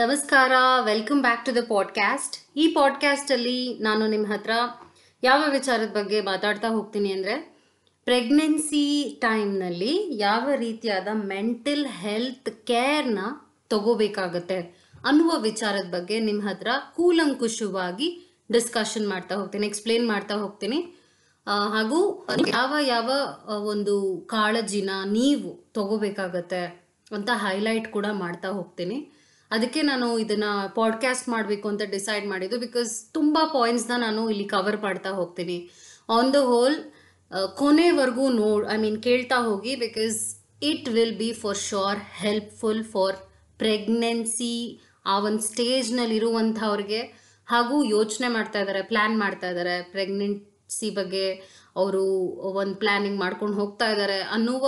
ನಮಸ್ಕಾರ welcome back to the podcast ಈ ಪಾಡ್ಕ್ಯಾಸ್ಟಲ್ಲಿ ನಾನು ನಿಮ್ಮ ಹತ್ರ ಯಾವ ವಿಚಾರದ ಬಗ್ಗೆ ಮಾತಾಡ್ತಾ ಹೋಗ್ತೀನಿ ಅಂದರೆ ಪ್ರೆಗ್ನೆನ್ಸಿ ಟೈಮ್ನಲ್ಲಿ ಯಾವ ರೀತಿಯಾದ ಮೆಂಟಲ್ ಹೆಲ್ತ್ ಕೇರ್ನ ತಗೋಬೇಕಾಗತ್ತೆ ಅನ್ನುವ ವಿಚಾರದ ಬಗ್ಗೆ ನಿಮ್ಮ ಹತ್ರ ಕೂಲಂಕುಷವಾಗಿ ಡಿಸ್ಕಷನ್ ಮಾಡ್ತಾ ಹೋಗ್ತೀನಿ ಎಕ್ಸ್ಪ್ಲೇನ್ ಮಾಡ್ತಾ ಹೋಗ್ತೀನಿ ಹಾಗೂ ಯಾವ ಯಾವ ಒಂದು ಕಾಳಜಿನ ನೀವು ತಗೋಬೇಕಾಗತ್ತೆ ಅಂತ ಹೈಲೈಟ್ ಕೂಡ ಮಾಡ್ತಾ ಹೋಗ್ತೀನಿ ಅದಕ್ಕೆ ನಾನು ಇದನ್ನು ಪಾಡ್ಕಾಸ್ಟ್ ಮಾಡಬೇಕು ಅಂತ ಡಿಸೈಡ್ ಮಾಡಿದ್ದು ಬಿಕಾಸ್ ತುಂಬ ಪಾಯಿಂಟ್ಸ್ನ ನಾನು ಇಲ್ಲಿ ಕವರ್ ಮಾಡ್ತಾ ಹೋಗ್ತೀನಿ ಆನ್ ದ ಹೋಲ್ ಕೊನೆವರೆಗೂ ನೋ ಐ ಮೀನ್ ಕೇಳ್ತಾ ಹೋಗಿ because it will be for sure helpful for pregnancy ಆ ಒಂದು ಸ್ಟೇಜ್ನಲ್ಲಿರುವಂಥವ್ರಿಗೆ ಹಾಗೂ ಯೋಚನೆ ಮಾಡ್ತಾ ಇದ್ದಾರೆ ಪ್ಲ್ಯಾನ್ ಮಾಡ್ತಾ ಇದ್ದಾರೆ ಪ್ರೆಗ್ನೆನ್ಸಿ ಬಗ್ಗೆ ಅವರು ಒಂದು ಪ್ಲ್ಯಾನಿಂಗ್ ಮಾಡ್ಕೊಂಡು ಹೋಗ್ತಾ ಇದ್ದಾರೆ ಅನ್ನುವ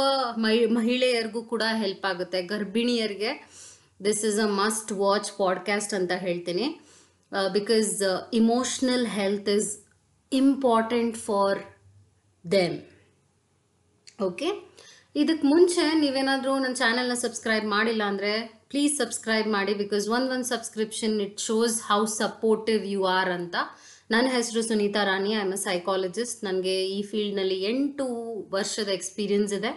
ಮಹಿಳೆಯರಿಗೂ ಕೂಡ ಹೆಲ್ಪ್ ಆಗುತ್ತೆ ಗರ್ಭಿಣಿಯರಿಗೆ this is a must watch podcast ಅಂತ ಹೇಳ್ತೀನಿ because emotional health is important for them okay ಇದಕ್ಕೆ ಮುಂಚೆ ನೀವೇನಾದರೂ ನನ್ನ ಚಾನೆಲ್ನ ಸಬ್ಸ್ಕ್ರೈಬ್ ಮಾಡಿಲ್ಲ ಅಂದರೆ ಪ್ಲೀಸ್ ಸಬ್ಸ್ಕ್ರೈಬ್ ಮಾಡಿ ಬಿಕಾಸ್ ಒಂದು ಒಂದು subscription it shows how supportive you are ಅಂತ ನನ್ನ ಹೆಸರು Sunitha Rani I am a psychologist ನನಗೆ ಈ ಫೀಲ್ಡ್ನಲ್ಲಿ ಎಂಟು ವರ್ಷದ ಎಕ್ಸ್ಪೀರಿಯನ್ಸ್ ಇದೆ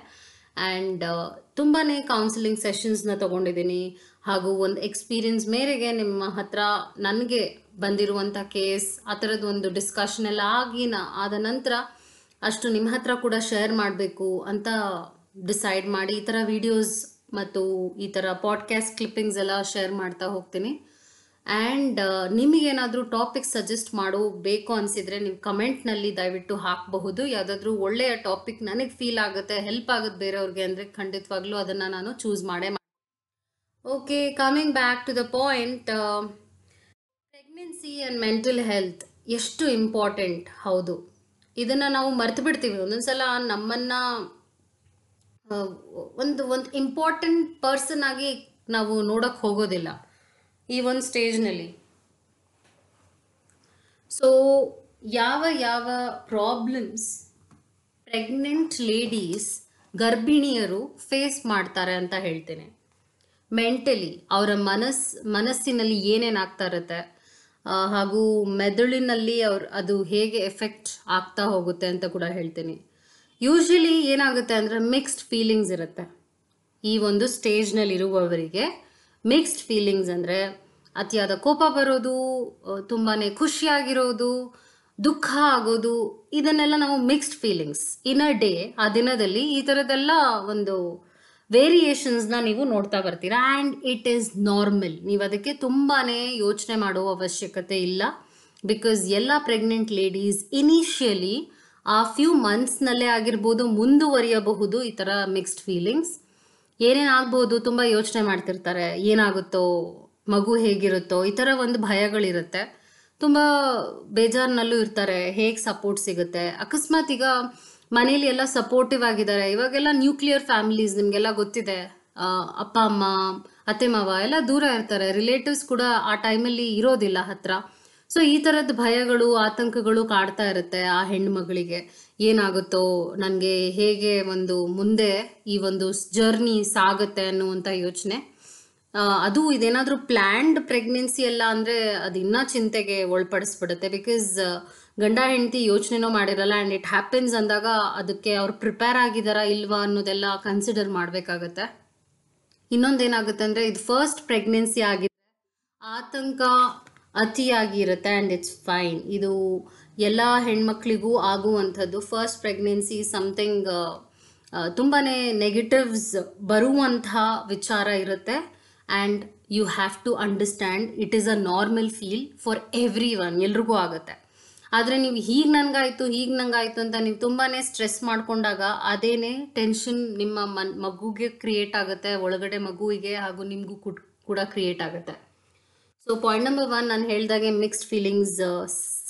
ಆ್ಯಂಡ್ uh, ತುಂಬಾ ಕೌನ್ಸಿಲಿಂಗ್ ಸೆಷನ್ಸ್ನ ತೊಗೊಂಡಿದ್ದೀನಿ ಹಾಗೂ ಒಂದು ಎಕ್ಸ್ಪೀರಿಯನ್ಸ್ ಮೇರೆಗೆ ನಿಮ್ಮ ಹತ್ರ ನನಗೆ ಬಂದಿರುವಂಥ ಕೇಸ್ ಆ ಥರದ್ದು ಒಂದು ಡಿಸ್ಕಷನ್ ಎಲ್ಲ ಆಗಿನ ಆದ ನಂತರ ಅಷ್ಟು ನಿಮ್ಮ ಹತ್ರ ಕೂಡ ಶೇರ್ ಮಾಡಬೇಕು ಅಂತ ಡಿಸೈಡ್ ಮಾಡಿ ಈ ಥರ ವಿಡಿಯೋಸ್ ಮತ್ತು ಈ ಥರ ಪಾಡ್ಕ್ಯಾಸ್ಟ್ ಕ್ಲಿಪ್ಪಿಂಗ್ಸ್ ಎಲ್ಲ ಶೇರ್ ಮಾಡ್ತಾ ಹೋಗ್ತೀನಿ ಆ್ಯಂಡ್ ನಿಮಗೇನಾದರೂ ಟಾಪಿಕ್ ಸಜೆಸ್ಟ್ ಮಾಡೋ ಬೇಕು ಅನಿಸಿದರೆ ನೀವು ಕಮೆಂಟ್ನಲ್ಲಿ ದಯವಿಟ್ಟು ಹಾಕಬಹುದು ಯಾವುದಾದ್ರೂ ಒಳ್ಳೆಯ ಟಾಪಿಕ್ ನನಗೆ ಫೀಲ್ ಆಗುತ್ತೆ ಹೆಲ್ಪ್ ಆಗುತ್ತೆ ಬೇರೆಯವ್ರಿಗೆ ಅಂದರೆ ಖಂಡಿತವಾಗ್ಲೂ ಅದನ್ನು ನಾನು ಚೂಸ್ ಮಾಡೇ Okay, coming back to the point, uh, um, and and health ಎಷ್ಟು ಇಂಪಾರ್ಟೆಂಟ್ ಹೌದು ಇದನ್ನು ನಾವು ಮರ್ತು ಬಿಡ್ತೀವಿ ಒಂದೊಂದ್ಸಲ ಸಲ ನಮ್ಮನ್ನು ಒಂದು ಒಂದು ಇಂಪಾರ್ಟೆಂಟ್ ಪರ್ಸನ್ ಆಗಿ ನಾವು ನೋಡೋಕ್ಕೆ ಹೋಗೋದಿಲ್ಲ ಈ ಒಂದು ಸ್ಟೇಜ್ನಲ್ಲಿ ಸೊ ಯಾವ ಯಾವ ಪ್ರಾಬ್ಲಮ್ಸ್ ಪ್ರೆಗ್ನೆಂಟ್ ಲೇಡೀಸ್ ಗರ್ಭಿಣಿಯರು ಫೇಸ್ ಮಾಡ್ತಾರೆ ಅಂತ ಹೇಳ್ತೇನೆ ಮೆಂಟಲಿ ಅವರ ಮನಸ್ ಮನಸ್ಸಿನಲ್ಲಿ ಏನೇನು ಆಗ್ತಾ ಇರುತ್ತೆ ಹಾಗೂ ಮೆದುಳಿನಲ್ಲಿ ಅವ್ರ ಅದು ಹೇಗೆ ಎಫೆಕ್ಟ್ ಆಗ್ತಾ ಹೋಗುತ್ತೆ ಅಂತ ಕೂಡ ಹೇಳ್ತೀನಿ ಯೂಶ್ವಲಿ ಏನಾಗುತ್ತೆ ಅಂದರೆ ಮಿಕ್ಸ್ಡ್ ಫೀಲಿಂಗ್ಸ್ ಇರುತ್ತೆ ಈ ಒಂದು ಸ್ಟೇಜ್ನಲ್ಲಿ ಇರುವವರಿಗೆ ಮಿಕ್ಸ್ಡ್ ಫೀಲಿಂಗ್ಸ್ ಅಂದರೆ ಅತಿಯಾದ ಕೋಪ ಬರೋದು ತುಂಬಾ ಖುಷಿಯಾಗಿರೋದು ದುಃಖ ಆಗೋದು ಇದನ್ನೆಲ್ಲ ನಾವು mixed feelings in a day ಆ ದಿನದಲ್ಲಿ ಈ ಥರದ್ದೆಲ್ಲ ಒಂದು ವೇರಿಯೇಷನ್ಸ್ನ ನೀವು ನೋಡ್ತಾ ಬರ್ತೀರಾ ಆ್ಯಂಡ್ ಇಟ್ ಈಸ್ ನಾರ್ಮಲ್ ನೀವು ಅದಕ್ಕೆ ತುಂಬಾ ಯೋಚನೆ ಮಾಡುವ ಅವಶ್ಯಕತೆ ಇಲ್ಲ ಬಿಕಾಸ್ ಎಲ್ಲ ಪ್ರೆಗ್ನೆಂಟ್ ಲೇಡೀಸ್ ಇನಿಷಿಯಲಿ ಆ ಫ್ಯೂ ಮಂತ್ಸ್ನಲ್ಲೇ ಆಗಿರ್ಬೋದು ಮುಂದುವರಿಯಬಹುದು ಈ ಥರ ಮಿಕ್ಸ್ಡ್ ಫೀಲಿಂಗ್ಸ್ ಏನೇನಾಗ್ಬೋದು ತುಂಬ ಯೋಚನೆ ಮಾಡ್ತಿರ್ತಾರೆ ಏನಾಗುತ್ತೋ ಮಗು ಹೇಗಿರುತ್ತೋ ಈ ಥರ ಒಂದು ಭಯಗಳಿರುತ್ತೆ ತುಂಬ ಬೇಜಾರಿನಲ್ಲೂ ಇರ್ತಾರೆ ಹೇಗೆ ಸಪೋರ್ಟ್ ಸಿಗುತ್ತೆ ಅಕಸ್ಮಾತ್ ಈಗ ಮನೇಲಿ ಎಲ್ಲ ಸಪೋರ್ಟಿವ್ ಆಗಿದ್ದಾರೆ ಇವಾಗೆಲ್ಲ ನ್ಯೂಕ್ಲಿಯರ್ ಫ್ಯಾಮಿಲೀಸ್ ನಿಮಗೆಲ್ಲ ಗೊತ್ತಿದೆ ಅಪ್ಪ ಅಮ್ಮ ಅತ್ತೆ ಮಾವ ಎಲ್ಲ ದೂರ ಇರ್ತಾರೆ ರಿಲೇಟಿವ್ಸ್ ಕೂಡ ಆ ಟೈಮಲ್ಲಿ ಇರೋದಿಲ್ಲ ಹತ್ರ ಸೊ ಈ ತರದ ಭಯಗಳು ಆತಂಕಗಳು ಕಾಡ್ತಾ ಇರುತ್ತೆ ಆ ಹೆಣ್ಮಗಳಿಗೆ ಏನಾಗುತ್ತೋ ನನಗೆ ಹೇಗೆ ಒಂದು ಮುಂದೆ ಈ ಒಂದು ಜರ್ನಿ ಸಾಗುತ್ತೆ ಅನ್ನುವಂಥ ಯೋಚನೆ ಅದು ಇದೇನಾದರೂ ಪ್ಲ್ಯಾಂಡ್ ಪ್ರೆಗ್ನೆನ್ಸಿ ಎಲ್ಲ ಅಂದರೆ ಅದು ಇನ್ನೂ ಚಿಂತೆಗೆ ಒಳಪಡಿಸ್ಬಿಡುತ್ತೆ ಬಿಕಾಸ್ ಗಂಡ ಹೆಂಡತಿ ಯೋಚನೆನೂ ಮಾಡಿರಲ್ಲ ಆ್ಯಂಡ್ ಇಟ್ ಹ್ಯಾಪನ್ಸ್ ಅಂದಾಗ ಅದಕ್ಕೆ ಅವ್ರು ಪ್ರಿಪೇರ್ ಆಗಿದ್ದಾರಾ ಇಲ್ವಾ ಅನ್ನೋದೆಲ್ಲ ಕನ್ಸಿಡರ್ ಮಾಡಬೇಕಾಗತ್ತೆ ಇನ್ನೊಂದೇನಾಗುತ್ತೆ ಅಂದರೆ ಇದು ಫಸ್ಟ್ ಪ್ರೆಗ್ನೆನ್ಸಿ ಆಗಿದೆ ಆತಂಕ ಅತಿಯಾಗಿ ಇರುತ್ತೆ ಆ್ಯಂಡ್ ಇಟ್ಸ್ ಫೈನ್ ಇದು ಎಲ್ಲ ಹೆಣ್ಮಕ್ಳಿಗೂ ಆಗುವಂಥದ್ದು ಫಸ್ಟ್ ಪ್ರೆಗ್ನೆನ್ಸಿ ಸಮಥಿಂಗ್ ತುಂಬಾ ನೆಗೆಟಿವ್ಸ್ ಬರುವಂಥ ವಿಚಾರ ಇರುತ್ತೆ and you have to understand it is a normal feel for everyone ಎಲ್ರಿಗೂ ಆಗುತ್ತೆ ಆದರೆ ನೀವು ಹೀಗೆ ನನಗಾಯಿತು ಹೀಗೆ ನಂಗಾಯ್ತು ಅಂತ ನೀವು ತುಂಬಾ ಸ್ಟ್ರೆಸ್ ಮಾಡಿಕೊಂಡಾಗ ಅದೇನೆ ಟೆನ್ಷನ್ ನಿಮ್ಮ ಮನ್ ಮಗುಗೆ ಕ್ರಿಯೇಟ್ ಆಗುತ್ತೆ ಒಳಗಡೆ ಮಗುವಿಗೆ ಹಾಗೂ ನಿಮಗೂ ಕೂಡ ಕ್ರಿಯೇಟ್ ಆಗುತ್ತೆ ಸೊ ಪಾಯಿಂಟ್ ನಂಬರ್ ಒನ್ ನಾನು ಹೇಳಿದಾಗೆ ಮಿಕ್ಸ್ಡ್ ಫೀಲಿಂಗ್ಸ್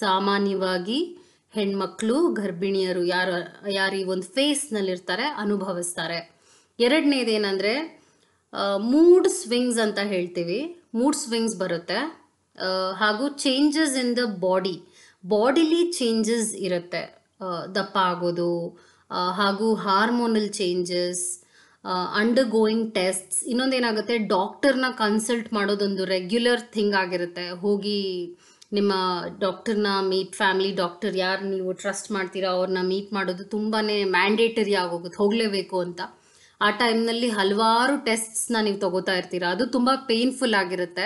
ಸಾಮಾನ್ಯವಾಗಿ ಹೆಣ್ಮಕ್ಳು ಗರ್ಭಿಣಿಯರು ಯಾರು ಯಾರು ಈ ಒಂದು ಫೇಸ್ನಲ್ಲಿರ್ತಾರೆ ಅನುಭವಿಸ್ತಾರೆ ಏನಂದ್ರೆ ಮೂಡ್ ಸ್ವಿಂಗ್ಸ್ ಅಂತ ಹೇಳ್ತೀವಿ ಮೂಡ್ ಸ್ವಿಂಗ್ಸ್ ಬರುತ್ತೆ ಹಾಗೂ changes in the body bodily changes ಇರುತ್ತೆ ದಪ್ಪ ಆಗೋದು ಹಾಗೂ hormonal changes undergoing tests ಇನ್ನೊಂದೇನಾಗುತ್ತೆ ಡಾಕ್ಟರ್ನ ಕನ್ಸಲ್ಟ್ ಮಾಡೋದೊಂದು ರೆಗ್ಯುಲರ್ ಥಿಂಗ್ ಆಗಿರುತ್ತೆ ಹೋಗಿ ನಿಮ್ಮ ಡಾಕ್ಟರ್ನ ಮೀಟ್ ಫ್ಯಾಮಿಲಿ ಡಾಕ್ಟರ್ ಯಾರು ನೀವು ಟ್ರಸ್ಟ್ ಮಾಡ್ತೀರಾ ಅವ್ರನ್ನ ಮೀಟ್ ಮಾಡೋದು ತುಂಬಾ ಮ್ಯಾಂಡೇಟರಿ ಆಗೋಗುತ್ತೆ ಹೋಗಲೇಬೇಕು ಅಂತ ಆ ಟೈಮ್ನಲ್ಲಿ ಹಲವಾರು ಟೆಸ್ಟ್ಸ್ನ ನೀವು ತಗೋತಾ ಇರ್ತೀರ ಅದು ತುಂಬ ಪೇನ್ಫುಲ್ ಆಗಿರುತ್ತೆ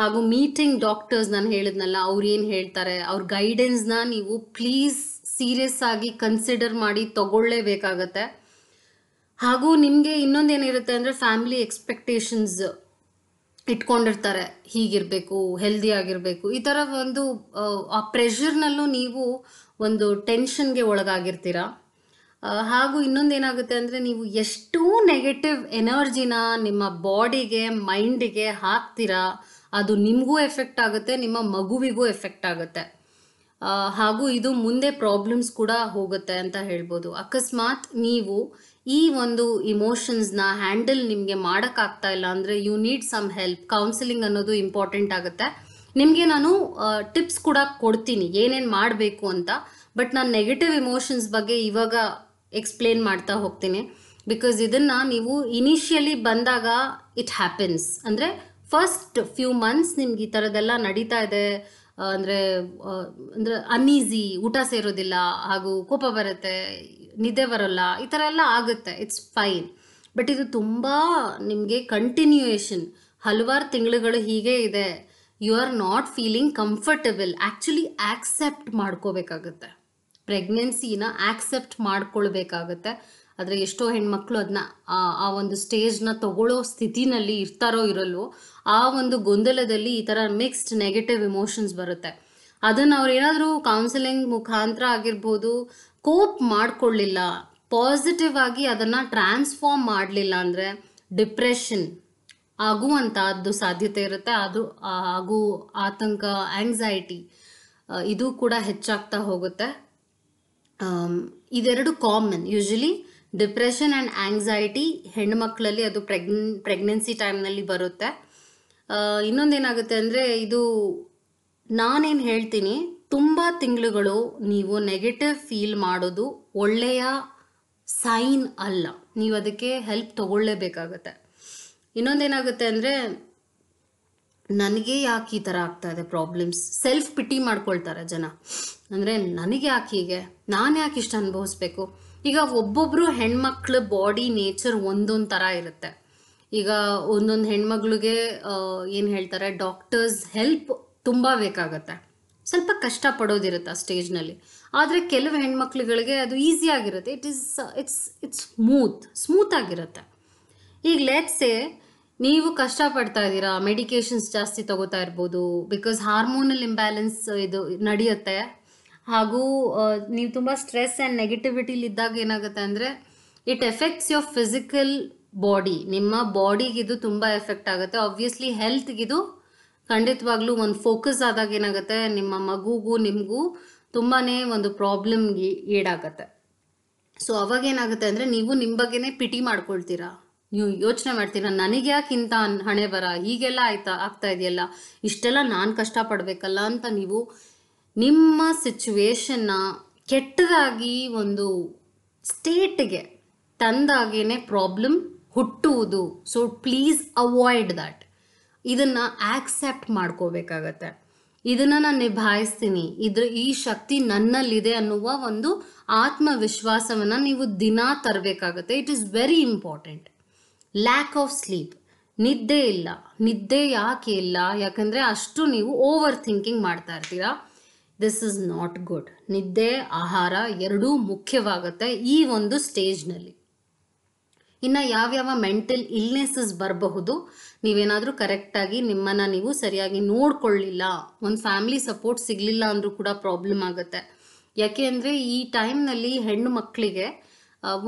ಹಾಗೂ ಮೀಟಿಂಗ್ ಡಾಕ್ಟರ್ಸ್ ನಾನು ಹೇಳಿದ್ನಲ್ಲ ಅವ್ರು ಏನು ಹೇಳ್ತಾರೆ ಅವ್ರ ಗೈಡೆನ್ಸ್ನ ನೀವು ಪ್ಲೀಸ್ ಸೀರಿಯಸ್ ಆಗಿ ಕನ್ಸಿಡರ್ ಮಾಡಿ ತಗೊಳ್ಳೇಬೇಕಾಗತ್ತೆ ಹಾಗೂ ನಿಮಗೆ ಇನ್ನೊಂದೇನಿರುತ್ತೆ ಅಂದರೆ ಫ್ಯಾಮಿಲಿ ಎಕ್ಸ್ಪೆಕ್ಟೇಷನ್ಸ್ ಇಟ್ಕೊಂಡಿರ್ತಾರೆ ಹೀಗಿರಬೇಕು ಹೆಲ್ದಿ ಆಗಿರಬೇಕು ಈ ಥರ ಒಂದು ಆ ಪ್ರೆಷರ್ನಲ್ಲೂ ನೀವು ಒಂದು ಟೆನ್ಷನ್ಗೆ ಒಳಗಾಗಿರ್ತೀರ ಹಾಗೂ ಇನ್ನೊಂದೇನಾಗುತ್ತೆ ಅಂದರೆ ನೀವು ಎಷ್ಟು ನೆಗೆಟಿವ್ ಎನರ್ಜಿನ ನಿಮ್ಮ ಬಾಡಿಗೆ ಮೈಂಡಿಗೆ ಹಾಕ್ತೀರಾ ಅದು ನಿಮಗೂ ಎಫೆಕ್ಟ್ ಆಗುತ್ತೆ ನಿಮ್ಮ ಮಗುವಿಗೂ ಎಫೆಕ್ಟ್ ಆಗುತ್ತೆ ಹಾಗೂ ಇದು ಮುಂದೆ ಪ್ರಾಬ್ಲಮ್ಸ್ ಕೂಡ ಹೋಗುತ್ತೆ ಅಂತ ಹೇಳ್ಬೋದು ಅಕಸ್ಮಾತ್ ನೀವು ಈ ಒಂದು ಇಮೋಷನ್ಸ್ನ ಹ್ಯಾಂಡಲ್ ನಿಮಗೆ ಮಾಡೋಕ್ಕಾಗ್ತಾ ಇಲ್ಲ ಅಂದರೆ you need some help counselling ಅನ್ನೋದು ಇಂಪಾರ್ಟೆಂಟ್ ಆಗುತ್ತೆ ನಿಮಗೆ ನಾನು ಟಿಪ್ಸ್ ಕೂಡ ಕೊಡ್ತೀನಿ ಏನೇನು ಮಾಡಬೇಕು ಅಂತ ಬಟ್ ನಾನು ನೆಗೆಟಿವ್ ಇಮೋಷನ್ಸ್ ಬಗ್ಗೆ ಇವಾಗ ಎಕ್ಸ್ಪ್ಲೇನ್ ಮಾಡ್ತಾ ಹೋಗ್ತೀನಿ ಬಿಕಾಸ್ ಇದನ್ನು ನೀವು ಇನಿಷಿಯಲಿ ಬಂದಾಗ ಇಟ್ ಹ್ಯಾಪನ್ಸ್ ಅಂದರೆ ಫಸ್ಟ್ ಫ್ಯೂ ಮಂತ್ಸ್ ನಿಮ್ಗೆ ಈ ಥರದ್ದೆಲ್ಲ ನಡೀತಾ ಇದೆ ಅಂದರೆ ಅಂದರೆ ಅನ್ಈಸಿ ಊಟ ಸೇರೋದಿಲ್ಲ ಹಾಗೂ ಕೋಪ ಬರುತ್ತೆ ನಿದ್ದೆ ಬರೋಲ್ಲ ಈ ಥರ ಎಲ್ಲ ಆಗುತ್ತೆ ಇಟ್ಸ್ ಫೈನ್ ಬಟ್ ಇದು ತುಂಬ ನಿಮಗೆ ಕಂಟಿನ್ಯೂಯೇಷನ್ ಹಲವಾರು ತಿಂಗಳುಗಳು ಹೀಗೆ ಇದೆ you are not feeling comfortable actually accept ಮಾಡ್ಕೋಬೇಕಾಗುತ್ತೆ ಪ್ರೆಗ್ನೆನ್ಸಿನ ಆ್ಯಕ್ಸೆಪ್ಟ್ ಮಾಡ್ಕೊಳ್ಬೇಕಾಗುತ್ತೆ ಆದರೆ ಎಷ್ಟೋ ಹೆಣ್ಮಕ್ಳು ಅದನ್ನ ಆ ಒಂದು ಸ್ಟೇಜ್ನ ತಗೊಳ್ಳೋ ಸ್ಥಿತಿನಲ್ಲಿ ಇರ್ತಾರೋ ಇರಲ್ವೋ ಆ ಒಂದು ಗೊಂದಲದಲ್ಲಿ ಈ ಥರ ಮಿಕ್ಸ್ಡ್ ನೆಗೆಟಿವ್ ಇಮೋಷನ್ಸ್ ಬರುತ್ತೆ ಅದನ್ನು ಅವ್ರು ಏನಾದರೂ ಕೌನ್ಸಿಲಿಂಗ್ ಮುಖಾಂತರ ಆಗಿರ್ಬೋದು ಕೋಪ್ ಮಾಡಿಕೊಳ್ಳಿಲ್ಲ ಪಾಸಿಟಿವ್ ಆಗಿ ಅದನ್ನು ಟ್ರಾನ್ಸ್ಫಾರ್ಮ್ ಮಾಡಲಿಲ್ಲ ಅಂದರೆ ಡಿಪ್ರೆಷನ್ ಆಗುವಂಥದ್ದು ಸಾಧ್ಯತೆ ಇರುತ್ತೆ ಅದು ಹಾಗೂ ಆತಂಕ ಆಂಗ್ಸೈಟಿ ಇದು ಕೂಡ ಹೆಚ್ಚಾಗ್ತಾ ಹೋಗುತ್ತೆ ಇದೆರಡು common usually depression and anxiety ಹೆಣ್ಮಕ್ಳಲ್ಲಿ ಅದು ಪ್ರೆಗ್ನ್ ಪ್ರೆಗ್ನೆನ್ಸಿ ಟೈಮ್ನಲ್ಲಿ ಬರುತ್ತೆ ಇನ್ನೊಂದೇನಾಗುತ್ತೆ ಅಂದರೆ ಇದು ನಾನೇನು ಹೇಳ್ತೀನಿ ತುಂಬ ತಿಂಗಳುಗಳು ನೀವು ನೆಗೆಟಿವ್ ಫೀಲ್ ಮಾಡೋದು ಒಳ್ಳೆಯ ಸೈನ್ ಅಲ್ಲ ನೀವು ಅದಕ್ಕೆ ಹೆಲ್ಪ್ ತಗೊಳ್ಳೇಬೇಕಾಗತ್ತೆ ಇನ್ನೊಂದೇನಾಗುತ್ತೆ ಅಂದರೆ ನನಗೆ ಯಾಕೆ ಈ ಥರ ಆಗ್ತಾ ಇದೆ ಪ್ರಾಬ್ಲಮ್ಸ್ ಸೆಲ್ಫ್ ಪಿಟಿ ಮಾಡ್ಕೊಳ್ತಾರೆ ಜನ ಅಂದರೆ ನನಗೆ ಯಾಕೆ ಹೀಗೆ ನಾನು ಯಾಕೆ ಇಷ್ಟು ಅನುಭವಿಸ್ಬೇಕು ಈಗ ಒಬ್ಬೊಬ್ಬರು ಹೆಣ್ಮಕ್ಳ ಬಾಡಿ ನೇಚರ್ ಒಂದೊಂದು ಥರ ಇರುತ್ತೆ ಈಗ ಒಂದೊಂದು ಹೆಣ್ಮಗಳಿಗೆ ಏನು ಹೇಳ್ತಾರೆ ಡಾಕ್ಟರ್ಸ್ ಹೆಲ್ಪ್ ತುಂಬ ಬೇಕಾಗತ್ತೆ ಸ್ವಲ್ಪ ಕಷ್ಟ ಪಡೋದಿರುತ್ತೆ ಆ ಸ್ಟೇಜ್ನಲ್ಲಿ ಆದರೆ ಕೆಲವು ಹೆಣ್ಮಕ್ಳುಗಳಿಗೆ ಅದು ಆಗಿರುತ್ತೆ it is it's it's smooth smooth ಆಗಿರುತ್ತೆ ಈಗ ಎ ನೀವು ಕಷ್ಟಪಡ್ತಾ ಇದ್ದೀರಾ ಮೆಡಿಕೇಶನ್ಸ್ ಜಾಸ್ತಿ ತಗೋತಾ ಇರ್ಬೋದು ಬಿಕಾಸ್ ಹಾರ್ಮೋನಲ್ ಇಂಬ್ಯಾಲೆನ್ಸ್ ಇದು ನಡೆಯುತ್ತೆ ಹಾಗೂ ನೀವು ತುಂಬ ಸ್ಟ್ರೆಸ್ ಆ್ಯಂಡ್ ಇದ್ದಾಗ ಏನಾಗುತ್ತೆ ಅಂದರೆ it affects your physical body ನಿಮ್ಮ ಬಾಡಿಗಿದು ತುಂಬ ಎಫೆಕ್ಟ್ ಆಗುತ್ತೆ ಆಬ್ವಿಯಸ್ಲಿ ಹೆಲ್ತ್ಗಿದು ಖಂಡಿತವಾಗ್ಲೂ ಒಂದು ಫೋಕಸ್ ಆದಾಗ ಏನಾಗುತ್ತೆ ನಿಮ್ಮ ಮಗುಗೂ ನಿಮಗೂ ತುಂಬಾ ಒಂದು ಪ್ರಾಬ್ಲಮ್ಗೆ ಈಡಾಗತ್ತೆ ಸೊ ಅವಾಗ ಏನಾಗುತ್ತೆ ಅಂದರೆ ನೀವು ನಿಮ್ಮ ಬಗ್ಗೆನೇ ಪಿಟಿ ಮಾಡ್ಕೊಳ್ತೀರಾ ನೀವು ಯೋಚನೆ ಮಾಡ್ತೀರಾ ನನಗೆ ಯಾಕೆ ಇಂಥ ಹಣೆ ಬರ ಹೀಗೆಲ್ಲ ಆಯ್ತಾ ಆಗ್ತಾ ಇದೆಯಲ್ಲ ಇಷ್ಟೆಲ್ಲ ನಾನು ಕಷ್ಟಪಡಬೇಕಲ್ಲ ಅಂತ ನೀವು ನಿಮ್ಮ ಸಿಚುವೇಶನ್ನ ಕೆಟ್ಟದಾಗಿ ಒಂದು ಸ್ಟೇಟ್ಗೆ ತಂದಾಗೇನೆ ಪ್ರಾಬ್ಲಮ್ ಹುಟ್ಟುವುದು ಸೊ ಪ್ಲೀಸ್ ಅವಾಯ್ಡ್ ದ್ಯಾಟ್ ಇದನ್ನು ಆಕ್ಸೆಪ್ಟ್ ಮಾಡ್ಕೋಬೇಕಾಗತ್ತೆ ಇದನ್ನು ನಾನು ನಿಭಾಯಿಸ್ತೀನಿ ಇದ್ರ ಈ ಶಕ್ತಿ ನನ್ನಲ್ಲಿದೆ ಅನ್ನುವ ಒಂದು ಆತ್ಮವಿಶ್ವಾಸವನ್ನು ನೀವು ದಿನ ತರಬೇಕಾಗತ್ತೆ it is very important lack of sleep ನಿದ್ದೆ ಇಲ್ಲ ನಿದ್ದೆ ಯಾಕೆ ಇಲ್ಲ ಯಾಕಂದರೆ ಅಷ್ಟು ನೀವು ಓವರ್ ಥಿಂಕಿಂಗ್ ಮಾಡ್ತಾ ಇರ್ತೀರಾ ದಿಸ್ ಇಸ್ ನಾಟ್ ಗುಡ್ ನಿದ್ದೆ ಆಹಾರ ಎರಡೂ ಮುಖ್ಯವಾಗುತ್ತೆ ಈ ಒಂದು ಸ್ಟೇಜ್ನಲ್ಲಿ ಇನ್ನು ಯಾವ್ಯಾವ ಮೆಂಟಲ್ ಇಲ್ನೆಸಸ್ ಬರಬಹುದು ನೀವೇನಾದರೂ ಕರೆಕ್ಟಾಗಿ ನಿಮ್ಮನ್ನು ನೀವು ಸರಿಯಾಗಿ ನೋಡ್ಕೊಳ್ಳಿಲ್ಲ ಒಂದು ಫ್ಯಾಮಿಲಿ ಸಪೋರ್ಟ್ ಸಿಗಲಿಲ್ಲ ಅಂದರೂ ಕೂಡ ಪ್ರಾಬ್ಲಮ್ ಆಗುತ್ತೆ ಯಾಕೆ ಅಂದರೆ ಈ ಟೈಮ್ನಲ್ಲಿ ಹೆಣ್ಣು ಮಕ್ಕಳಿಗೆ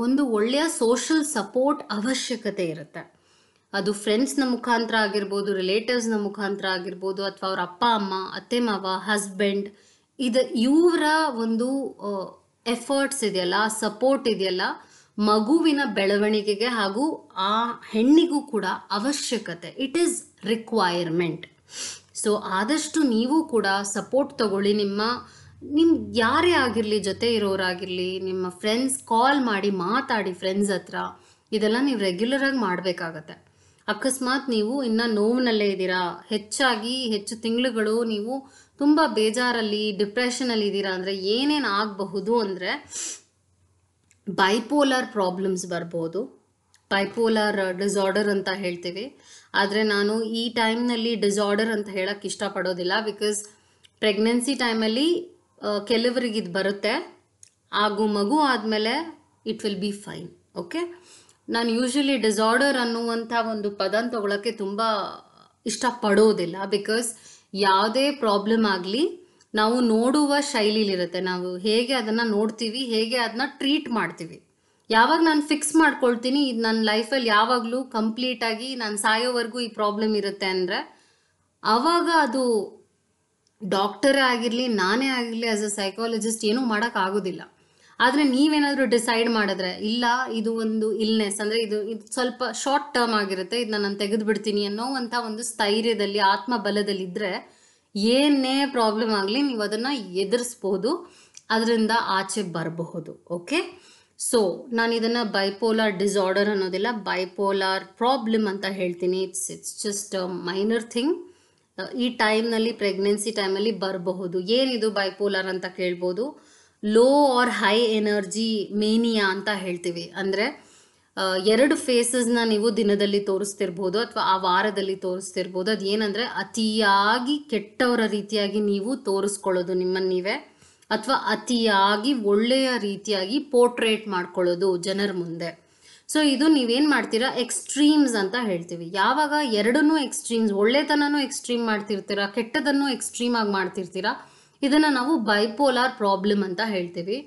ಒಂದು ಒಳ್ಳೆಯ ಸೋಷಲ್ ಸಪೋರ್ಟ್ ಅವಶ್ಯಕತೆ ಇರುತ್ತೆ ಅದು ಫ್ರೆಂಡ್ಸ್ನ ಮುಖಾಂತರ ಆಗಿರ್ಬೋದು ರಿಲೇಟಿವ್ಸ್ನ ಮುಖಾಂತರ ಆಗಿರ್ಬೋದು ಅಥವಾ ಅವ್ರ ಅಪ್ಪ ಅಮ್ಮ ಅತ್ತೆ ಮಾವ ಹಸ್ಬೆಂಡ್ ಇದು ಇವರ ಒಂದು ಎಫರ್ಟ್ಸ್ ಇದೆಯಲ್ಲ ಸಪೋರ್ಟ್ ಇದೆಯಲ್ಲ ಮಗುವಿನ ಬೆಳವಣಿಗೆಗೆ ಹಾಗೂ ಆ ಹೆಣ್ಣಿಗೂ ಕೂಡ ಅವಶ್ಯಕತೆ ಇಟ್ ಈಸ್ ರಿಕ್ವೈರ್ಮೆಂಟ್ ಸೊ ಆದಷ್ಟು ನೀವು ಕೂಡ ಸಪೋರ್ಟ್ ತಗೊಳ್ಳಿ ನಿಮ್ಮ ನಿಮ್ಗೆ ಯಾರೇ ಆಗಿರಲಿ ಜೊತೆ ಇರೋರಾಗಿರಲಿ ನಿಮ್ಮ ಫ್ರೆಂಡ್ಸ್ ಕಾಲ್ ಮಾಡಿ ಮಾತಾಡಿ ಫ್ರೆಂಡ್ಸ್ ಹತ್ರ ಇದೆಲ್ಲ ನೀವು ರೆಗ್ಯುಲರಾಗಿ ಮಾಡಬೇಕಾಗತ್ತೆ ಅಕಸ್ಮಾತ್ ನೀವು ಇನ್ನೂ ನೋವಿನಲ್ಲೇ ಇದ್ದೀರಾ ಹೆಚ್ಚಾಗಿ ಹೆಚ್ಚು ತಿಂಗಳುಗಳು ನೀವು ತುಂಬ ಬೇಜಾರಲ್ಲಿ ಡಿಪ್ರೆಷನಲ್ಲಿ ಇದ್ದೀರಾ ಅಂದರೆ ಏನೇನು ಆಗಬಹುದು ಅಂದರೆ ಬೈಪೋಲರ್ ಪ್ರಾಬ್ಲಮ್ಸ್ ಬರ್ಬೋದು ಬೈಪೋಲರ್ ಡಿಸಾರ್ಡರ್ ಅಂತ ಹೇಳ್ತೀವಿ ಆದರೆ ನಾನು ಈ ಟೈಮ್ನಲ್ಲಿ ಡಿಸಾರ್ಡರ್ ಅಂತ ಹೇಳಕ್ಕೆ ಇಷ್ಟಪಡೋದಿಲ್ಲ ಬಿಕಾಸ್ ಪ್ರೆಗ್ನೆನ್ಸಿ ಟೈಮಲ್ಲಿ ಕೆಲವರಿಗೆ ಇದು ಬರುತ್ತೆ ಹಾಗೂ ಮಗು ಆದಮೇಲೆ it will be fine okay ನಾನು ಯೂಶ್ವಲಿ ಡಿಸಾರ್ಡರ್ ಅನ್ನುವಂಥ ಒಂದು ಪದನ ತಗೊಳಕ್ಕೆ ತುಂಬ ಇಷ್ಟಪಡೋದಿಲ್ಲ ಬಿಕಾಸ್ ಯಾವುದೇ ಪ್ರಾಬ್ಲಮ್ ಆಗಲಿ ನಾವು ನೋಡುವ ಶೈಲಿಲಿರುತ್ತೆ ನಾವು ಹೇಗೆ ಅದನ್ನು ನೋಡ್ತೀವಿ ಹೇಗೆ ಅದನ್ನ ಟ್ರೀಟ್ ಮಾಡ್ತೀವಿ ಯಾವಾಗ ನಾನು ಫಿಕ್ಸ್ ಮಾಡ್ಕೊಳ್ತೀನಿ ಇದು ನನ್ನ ಲೈಫಲ್ಲಿ ಯಾವಾಗಲೂ ಕಂಪ್ಲೀಟಾಗಿ ನಾನು ಸಾಯೋವರೆಗೂ ಈ ಪ್ರಾಬ್ಲಮ್ ಇರುತ್ತೆ ಅಂದರೆ ಆವಾಗ ಅದು ಡಾಕ್ಟರೇ ಆಗಿರಲಿ ನಾನೇ ಆಗಿರಲಿ ಆಸ್ ಅ ಸೈಕಾಲಜಿಸ್ಟ್ ಏನೂ ಮಾಡೋಕ್ಕಾಗೋದಿಲ್ಲ ಆದರೆ ನೀವೇನಾದರೂ ಡಿಸೈಡ್ ಮಾಡಿದ್ರೆ ಇಲ್ಲ ಇದು ಒಂದು ಇಲ್ನೆಸ್ ಅಂದರೆ ಇದು ಇದು ಸ್ವಲ್ಪ ಶಾರ್ಟ್ ಟರ್ಮ್ ಆಗಿರುತ್ತೆ ಇದನ್ನ ನಾನು ತೆಗೆದುಬಿಡ್ತೀನಿ ಅನ್ನೋ ಅಂಥ ಒಂದು ಸ್ಥೈರ್ಯದಲ್ಲಿ ಆತ್ಮಬಲದಲ್ಲಿದ್ದರೆ ಏನೇ ಪ್ರಾಬ್ಲಮ್ ಆಗಲಿ ನೀವು ಅದನ್ನು ಎದುರಿಸ್ಬೋದು ಅದರಿಂದ ಆಚೆ ಬರಬಹುದು ಓಕೆ ಸೊ ನಾನು ಇದನ್ನು ಬೈಪೋಲಾರ್ ಡಿಸಾರ್ಡರ್ ಅನ್ನೋದಿಲ್ಲ ಬೈಪೋಲಾರ್ ಪ್ರಾಬ್ಲಮ್ ಅಂತ ಹೇಳ್ತೀನಿ it's it's just minor thing ಈ ಟೈಮ್ನಲ್ಲಿ ಪ್ರೆಗ್ನೆನ್ಸಿ ಟೈಮಲ್ಲಿ ಬರಬಹುದು ಏನಿದು ಬೈಪೋಲಾರ್ ಅಂತ ಕೇಳ್ಬೋದು low or high energy mania ಅಂತ ಹೇಳ್ತೀವಿ ಅಂದರೆ ಎರಡು ಫೇಸಸ್ನ ನೀವು ದಿನದಲ್ಲಿ ತೋರಿಸ್ತಿರ್ಬೋದು ಅಥವಾ ಆ ವಾರದಲ್ಲಿ ತೋರಿಸ್ತಿರ್ಬೋದು ಅದು ಏನಂದರೆ ಅತಿಯಾಗಿ ಕೆಟ್ಟವರ ರೀತಿಯಾಗಿ ನೀವು ತೋರಿಸ್ಕೊಳ್ಳೋದು ನಿಮ್ಮನ್ನು ನೀವೇ ಅಥವಾ ಅತಿಯಾಗಿ ಒಳ್ಳೆಯ ರೀತಿಯಾಗಿ ಪೋರ್ಟ್ರೇಟ್ ಮಾಡ್ಕೊಳ್ಳೋದು ಜನರ ಮುಂದೆ ಸೊ ಇದು ನೀವೇನು ಮಾಡ್ತೀರಾ ಎಕ್ಸ್ಟ್ರೀಮ್ಸ್ ಅಂತ ಹೇಳ್ತೀವಿ ಯಾವಾಗ ಎರಡನ್ನೂ ಎಕ್ಸ್ಟ್ರೀಮ್ಸ್ ಒಳ್ಳೆತನನೂ ಎಕ್ಸ್ಟ್ರೀಮ್ ಮಾಡ್ತಿರ್ತೀರಾ ಕೆಟ್ಟದನ್ನು ಎಕ್ಸ್ಟ್ರೀಮ್ ಆಗಿ ಮಾಡ್ತಿರ್ತೀರಾ ಇದನ್ನು ನಾವು ಬೈಪೋಲಾರ್ ಪ್ರಾಬ್ಲಮ್ ಅಂತ ಹೇಳ್ತೀವಿ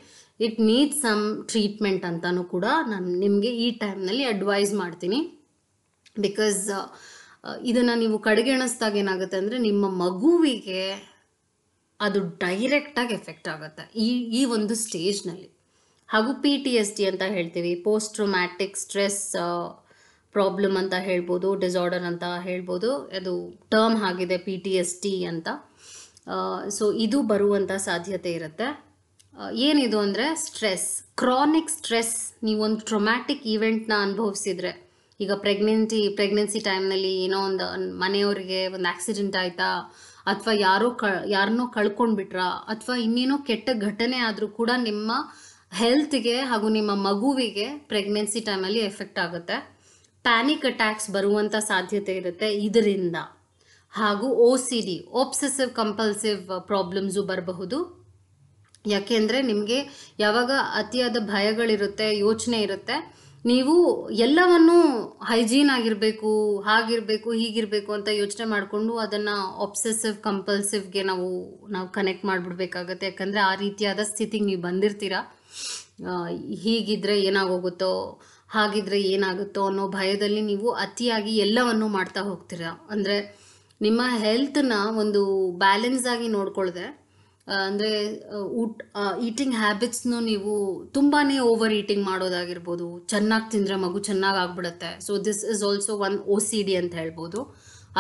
ಇಟ್ ನೀಡ್ ಸಮ್ ಟ್ರೀಟ್ಮೆಂಟ್ ಅಂತಲೂ ಕೂಡ ನಾನು ನಿಮಗೆ ಈ ಟೈಮ್ನಲ್ಲಿ ಅಡ್ವೈಸ್ ಮಾಡ್ತೀನಿ ಬಿಕಾಸ್ uh, ಇದನ್ನು ನೀವು ಅಣಿಸ್ದಾಗ ಏನಾಗುತ್ತೆ ಅಂದರೆ ನಿಮ್ಮ ಮಗುವಿಗೆ ಅದು ಡೈರೆಕ್ಟಾಗಿ ಎಫೆಕ್ಟ್ ಆಗುತ್ತೆ ಈ ಈ ಒಂದು ಸ್ಟೇಜ್ನಲ್ಲಿ ಹಾಗೂ ಪಿ ಟಿ ಎಸ್ ಡಿ ಅಂತ ಹೇಳ್ತೀವಿ ಪೋಸ್ಟ್ ಟ್ರೊಮ್ಯಾಟಿಕ್ ಸ್ಟ್ರೆಸ್ ಪ್ರಾಬ್ಲಮ್ ಅಂತ ಹೇಳ್ಬೋದು ಡಿಸಾರ್ಡರ್ ಅಂತ ಹೇಳ್ಬೋದು ಅದು ಟರ್ಮ್ ಆಗಿದೆ ಪಿ ಟಿ ಎಸ್ ಟಿ ಅಂತ ಸೊ ಇದು ಬರುವಂಥ ಸಾಧ್ಯತೆ ಇರುತ್ತೆ ಏನಿದು ಅಂದರೆ ಸ್ಟ್ರೆಸ್ ಕ್ರಾನಿಕ್ ಸ್ಟ್ರೆಸ್ ನೀವೊಂದು ಟ್ರೊಮ್ಯಾಟಿಕ್ ಈವೆಂಟ್ನ ಅನುಭವಿಸಿದರೆ ಈಗ ಪ್ರೆಗ್ನೆಂಟಿ ಪ್ರೆಗ್ನೆನ್ಸಿ ಟೈಮ್ನಲ್ಲಿ ಏನೋ ಒಂದು ಮನೆಯವರಿಗೆ ಒಂದು ಆಕ್ಸಿಡೆಂಟ್ ಆಯಿತಾ ಅಥವಾ ಯಾರೋ ಕ ಯಾರನ್ನೋ ಕಳ್ಕೊಂಡ್ಬಿಟ್ರಾ ಅಥವಾ ಇನ್ನೇನೋ ಕೆಟ್ಟ ಘಟನೆ ಆದರೂ ಕೂಡ ನಿಮ್ಮ ಹೆಲ್ತ್ಗೆ ಹಾಗೂ ನಿಮ್ಮ ಮಗುವಿಗೆ ಪ್ರೆಗ್ನೆನ್ಸಿ ಟೈಮಲ್ಲಿ ಎಫೆಕ್ಟ್ ಆಗುತ್ತೆ ಪ್ಯಾನಿಕ್ ಅಟ್ಯಾಕ್ಸ್ ಬರುವಂಥ ಸಾಧ್ಯತೆ ಇರುತ್ತೆ ಇದರಿಂದ ಹಾಗೂ O C D obsessive compulsive problems ಬರಬಹುದು ಯಾಕೆಂದರೆ ನಿಮಗೆ ಯಾವಾಗ ಅತಿಯಾದ ಭಯಗಳಿರುತ್ತೆ ಯೋಚನೆ ಇರುತ್ತೆ ನೀವು ಎಲ್ಲವನ್ನು ಹೈಜೀನ್ ಆಗಿರಬೇಕು ಹಾಗಿರಬೇಕು ಹೀಗಿರಬೇಕು ಅಂತ ಯೋಚನೆ ಮಾಡಿಕೊಂಡು ಅದನ್ನು ಒಬ್ಸೆಸಿವ್ ಕಂಪಲ್ಸಿವ್ಗೆ ನಾವು ನಾವು ಕನೆಕ್ಟ್ ಮಾಡಿಬಿಡ್ಬೇಕಾಗತ್ತೆ ಯಾಕಂದರೆ ಆ ರೀತಿಯಾದ ಸ್ಥಿತಿಗೆ ನೀವು ಬಂದಿರ್ತೀರ ಹೀಗಿದ್ರೆ ಏನಾಗೋಗುತ್ತೋ ಹಾಗಿದ್ರೆ ಏನಾಗುತ್ತೋ ಅನ್ನೋ ಭಯದಲ್ಲಿ ನೀವು ಅತಿಯಾಗಿ ಎಲ್ಲವನ್ನು ಮಾಡ್ತಾ ಹೋಗ್ತೀರ ಅಂದರೆ ನಿಮ್ಮ ಹೆಲ್ತನ್ನ ಒಂದು ಬ್ಯಾಲೆನ್ಸ್ ಆಗಿ ನೋಡ್ಕೊಳ್ಳದೆ ಅಂದರೆ ಊಟ ಈಟಿಂಗ್ ಹ್ಯಾಬಿಟ್ಸ್ನು ನೀವು ತುಂಬಾ ಓವರ್ ಈಟಿಂಗ್ ಮಾಡೋದಾಗಿರ್ಬೋದು ಚೆನ್ನಾಗಿ ತಿಂದರೆ ಮಗು ಚೆನ್ನಾಗಿ ಆಗ್ಬಿಡುತ್ತೆ so this is also one O C D ಅಂತ ಹೇಳ್ಬೋದು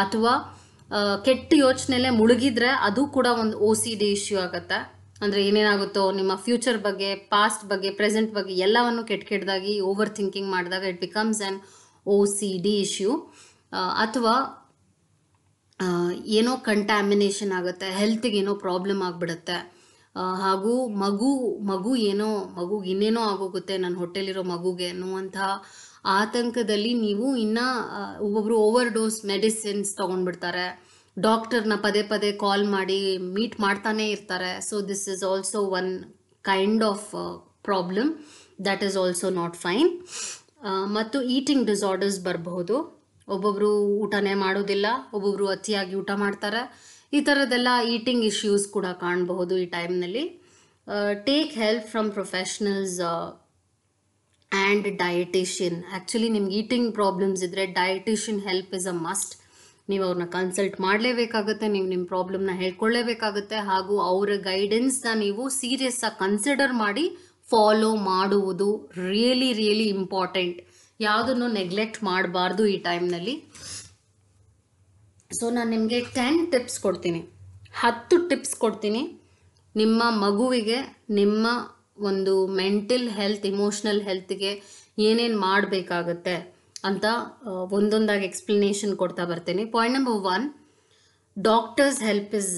ಅಥವಾ ಕೆಟ್ಟ ಯೋಚನೆಲೆ ಮುಳುಗಿದ್ರೆ ಅದು ಕೂಡ ಒಂದು ಓ ಸಿ ಡಿ ಇಶ್ಯೂ ಆಗುತ್ತೆ ಅಂದರೆ ಏನೇನಾಗುತ್ತೋ ನಿಮ್ಮ ಫ್ಯೂಚರ್ ಬಗ್ಗೆ ಪಾಸ್ಟ್ ಬಗ್ಗೆ ಪ್ರೆಸೆಂಟ್ ಬಗ್ಗೆ ಎಲ್ಲವನ್ನು ಕೆಟ್ಟ ಕೆಟ್ಟದಾಗಿ ಓವರ್ ಥಿಂಕಿಂಗ್ ಮಾಡಿದಾಗ it becomes an O C D issue ಅಥವಾ ಏನೋ ಕಂಟ್ಯಾಮಿನೇಷನ್ ಆಗುತ್ತೆ ಏನೋ ಪ್ರಾಬ್ಲಮ್ ಆಗಿಬಿಡುತ್ತೆ ಹಾಗೂ ಮಗು ಮಗು ಏನೋ ಮಗುಗೆ ಇನ್ನೇನೋ ಆಗೋಗುತ್ತೆ ನನ್ನ ಹೊಟ್ಟೆಲಿರೋ ಮಗುಗೆ ಅನ್ನುವಂತಹ ಆತಂಕದಲ್ಲಿ ನೀವು ಇನ್ನೂ ಒಬ್ಬೊಬ್ರು ಓವರ್ ಡೋಸ್ ಮೆಡಿಸಿನ್ಸ್ ತೊಗೊಂಡ್ಬಿಡ್ತಾರೆ ಡಾಕ್ಟರ್ನ ಪದೇ ಪದೇ ಕಾಲ್ ಮಾಡಿ ಮೀಟ್ ಮಾಡ್ತಾನೇ ಇರ್ತಾರೆ so this is also one kind of problem that is also not fine ಮತ್ತು ಈಟಿಂಗ್ ಡಿಸಾರ್ಡರ್ಸ್ ಬರಬಹುದು ಒಬ್ಬೊಬ್ಬರು ಊಟನೇ ಮಾಡೋದಿಲ್ಲ ಒಬ್ಬೊಬ್ಬರು ಅತಿಯಾಗಿ ಊಟ ಮಾಡ್ತಾರೆ ಈ ಥರದ್ದೆಲ್ಲ ಈಟಿಂಗ್ ಇಶ್ಯೂಸ್ ಕೂಡ ಕಾಣಬಹುದು ಈ ಟೈಮ್ನಲ್ಲಿ take help from professionals and dietitian actually ನಿಮ್ಗೆ ಈಟಿಂಗ್ ಪ್ರಾಬ್ಲಮ್ಸ್ ಇದ್ದರೆ dietitian help is a must ನೀವು ಅವ್ರನ್ನ ಕನ್ಸಲ್ಟ್ ಮಾಡಲೇಬೇಕಾಗುತ್ತೆ ನೀವು ನಿಮ್ಮ ಪ್ರಾಬ್ಲಮ್ನ ಹೇಳ್ಕೊಳ್ಳೇಬೇಕಾಗುತ್ತೆ ಹಾಗೂ ಅವರ ಗೈಡೆನ್ಸ್ನ ನೀವು ಸೀರಿಯಸ್ಸಾಗಿ ಕನ್ಸಿಡರ್ ಮಾಡಿ ಫಾಲೋ ಮಾಡುವುದು ರಿಯಲಿ ರಿಯಲಿ ಇಂಪಾರ್ಟೆಂಟ್ ಯಾವುದನ್ನು ನೆಗ್ಲೆಕ್ಟ್ ಮಾಡಬಾರ್ದು ಈ ಟೈಮ್ನಲ್ಲಿ ಸೊ ನಾನು ನಿಮಗೆ ಟೆನ್ ಟಿಪ್ಸ್ ಕೊಡ್ತೀನಿ ಹತ್ತು ಟಿಪ್ಸ್ ಕೊಡ್ತೀನಿ ನಿಮ್ಮ ಮಗುವಿಗೆ ನಿಮ್ಮ ಒಂದು ಮೆಂಟಲ್ ಹೆಲ್ತ್ ಇಮೋಷ್ನಲ್ ಹೆಲ್ತ್ಗೆ ಏನೇನು ಮಾಡಬೇಕಾಗತ್ತೆ ಅಂತ ಒಂದೊಂದಾಗಿ ಎಕ್ಸ್ಪ್ಲನೇಷನ್ ಕೊಡ್ತಾ ಬರ್ತೀನಿ point number one doctors help is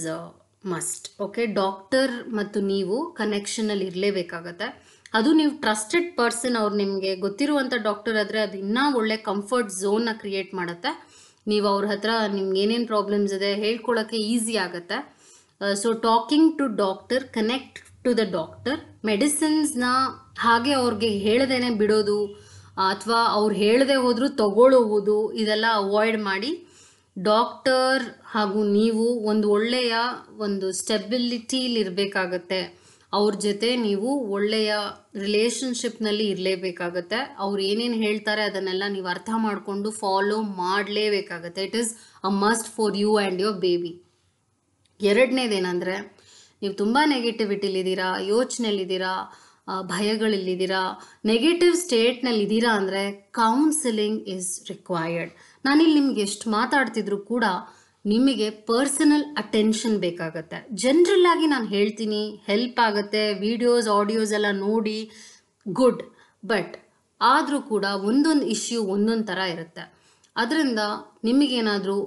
must okay doctor ಮತ್ತು ನೀವು ಕನೆಕ್ಷನಲ್ಲಿ ಇರಲೇಬೇಕಾಗತ್ತೆ ಅದು ನೀವು ಟ್ರಸ್ಟೆಡ್ ಪರ್ಸನ್ ಅವ್ರು ನಿಮಗೆ ಗೊತ್ತಿರುವಂಥ ಡಾಕ್ಟರ್ ಆದರೆ ಅದು ಇನ್ನೂ ಒಳ್ಳೆ ಕಂಫರ್ಟ್ ಝೋನ್ನ ಕ್ರಿಯೇಟ್ ಮಾಡುತ್ತೆ ನೀವು ಅವ್ರ ಹತ್ರ ನಿಮ್ಗೆ ಏನೇನು ಪ್ರಾಬ್ಲಮ್ಸ್ ಇದೆ ಹೇಳ್ಕೊಳ್ಳೋಕ್ಕೆ ಈಸಿ ಆಗುತ್ತೆ so talking to doctor connect to the doctor ಮೆಡಿಸಿನ್ಸ್ನ ಹಾಗೆ ಅವ್ರಿಗೆ ಹೇಳ್ದೇನೆ ಬಿಡೋದು ಅಥವಾ ಅವ್ರು ಹೇಳದೆ ಹೋದರೂ ತಗೊಳ್ಳೋದು ಇದೆಲ್ಲ ಅವಾಯ್ಡ್ ಮಾಡಿ ಡಾಕ್ಟರ್ ಹಾಗೂ ನೀವು ಒಂದು ಒಳ್ಳೆಯ ಒಂದು ಸ್ಟೆಬಿಲಿಟಿಲಿರಬೇಕಾಗತ್ತೆ ಅವ್ರ ಜೊತೆ ನೀವು ಒಳ್ಳೆಯ ರಿಲೇಷನ್ಶಿಪ್ನಲ್ಲಿ ಇರಲೇಬೇಕಾಗತ್ತೆ ಅವ್ರು ಏನೇನು ಹೇಳ್ತಾರೆ ಅದನ್ನೆಲ್ಲ ನೀವು ಅರ್ಥ ಮಾಡಿಕೊಂಡು ಫಾಲೋ ಮಾಡಲೇಬೇಕಾಗತ್ತೆ it is a must for you and your baby ಎರಡನೇದೇನೆಂದರೆ ನೀವು ತುಂಬ ನೆಗೆಟಿವಿಟಿಲಿದ್ದೀರಾ ಯೋಚನೆಯಲ್ಲಿದ್ದೀರಾ ಭಯಗಳಲ್ಲಿದ್ದೀರಾ ನೆಗೆಟಿವ್ ಇದ್ದೀರಾ ಅಂದರೆ ಕೌನ್ಸಿಲಿಂಗ್ ಇಸ್ ರಿಕ್ವೈರ್ಡ್ ನಾನಿಲ್ಲಿ ನಿಮ್ಗೆ ಎಷ್ಟು ಮಾತಾಡ್ತಿದ್ರು ಕೂಡ ನಿಮಗೆ ಪರ್ಸನಲ್ ಅಟೆನ್ಷನ್ ಬೇಕಾಗತ್ತೆ ಜನರಲ್ ಆಗಿ ನಾನು ಹೇಳ್ತೀನಿ ಹೆಲ್ಪ್ ಆಗುತ್ತೆ ವಿಡಿಯೋಸ್ ಆಡಿಯೋಸ್ ಎಲ್ಲ ನೋಡಿ ಗುಡ್ ಬಟ್ ಆದರೂ ಕೂಡ ಒಂದೊಂದು ಇಶ್ಯೂ ಒಂದೊಂದು ಥರ ಇರುತ್ತೆ ಅದರಿಂದ ನಿಮಗೇನಾದರೂ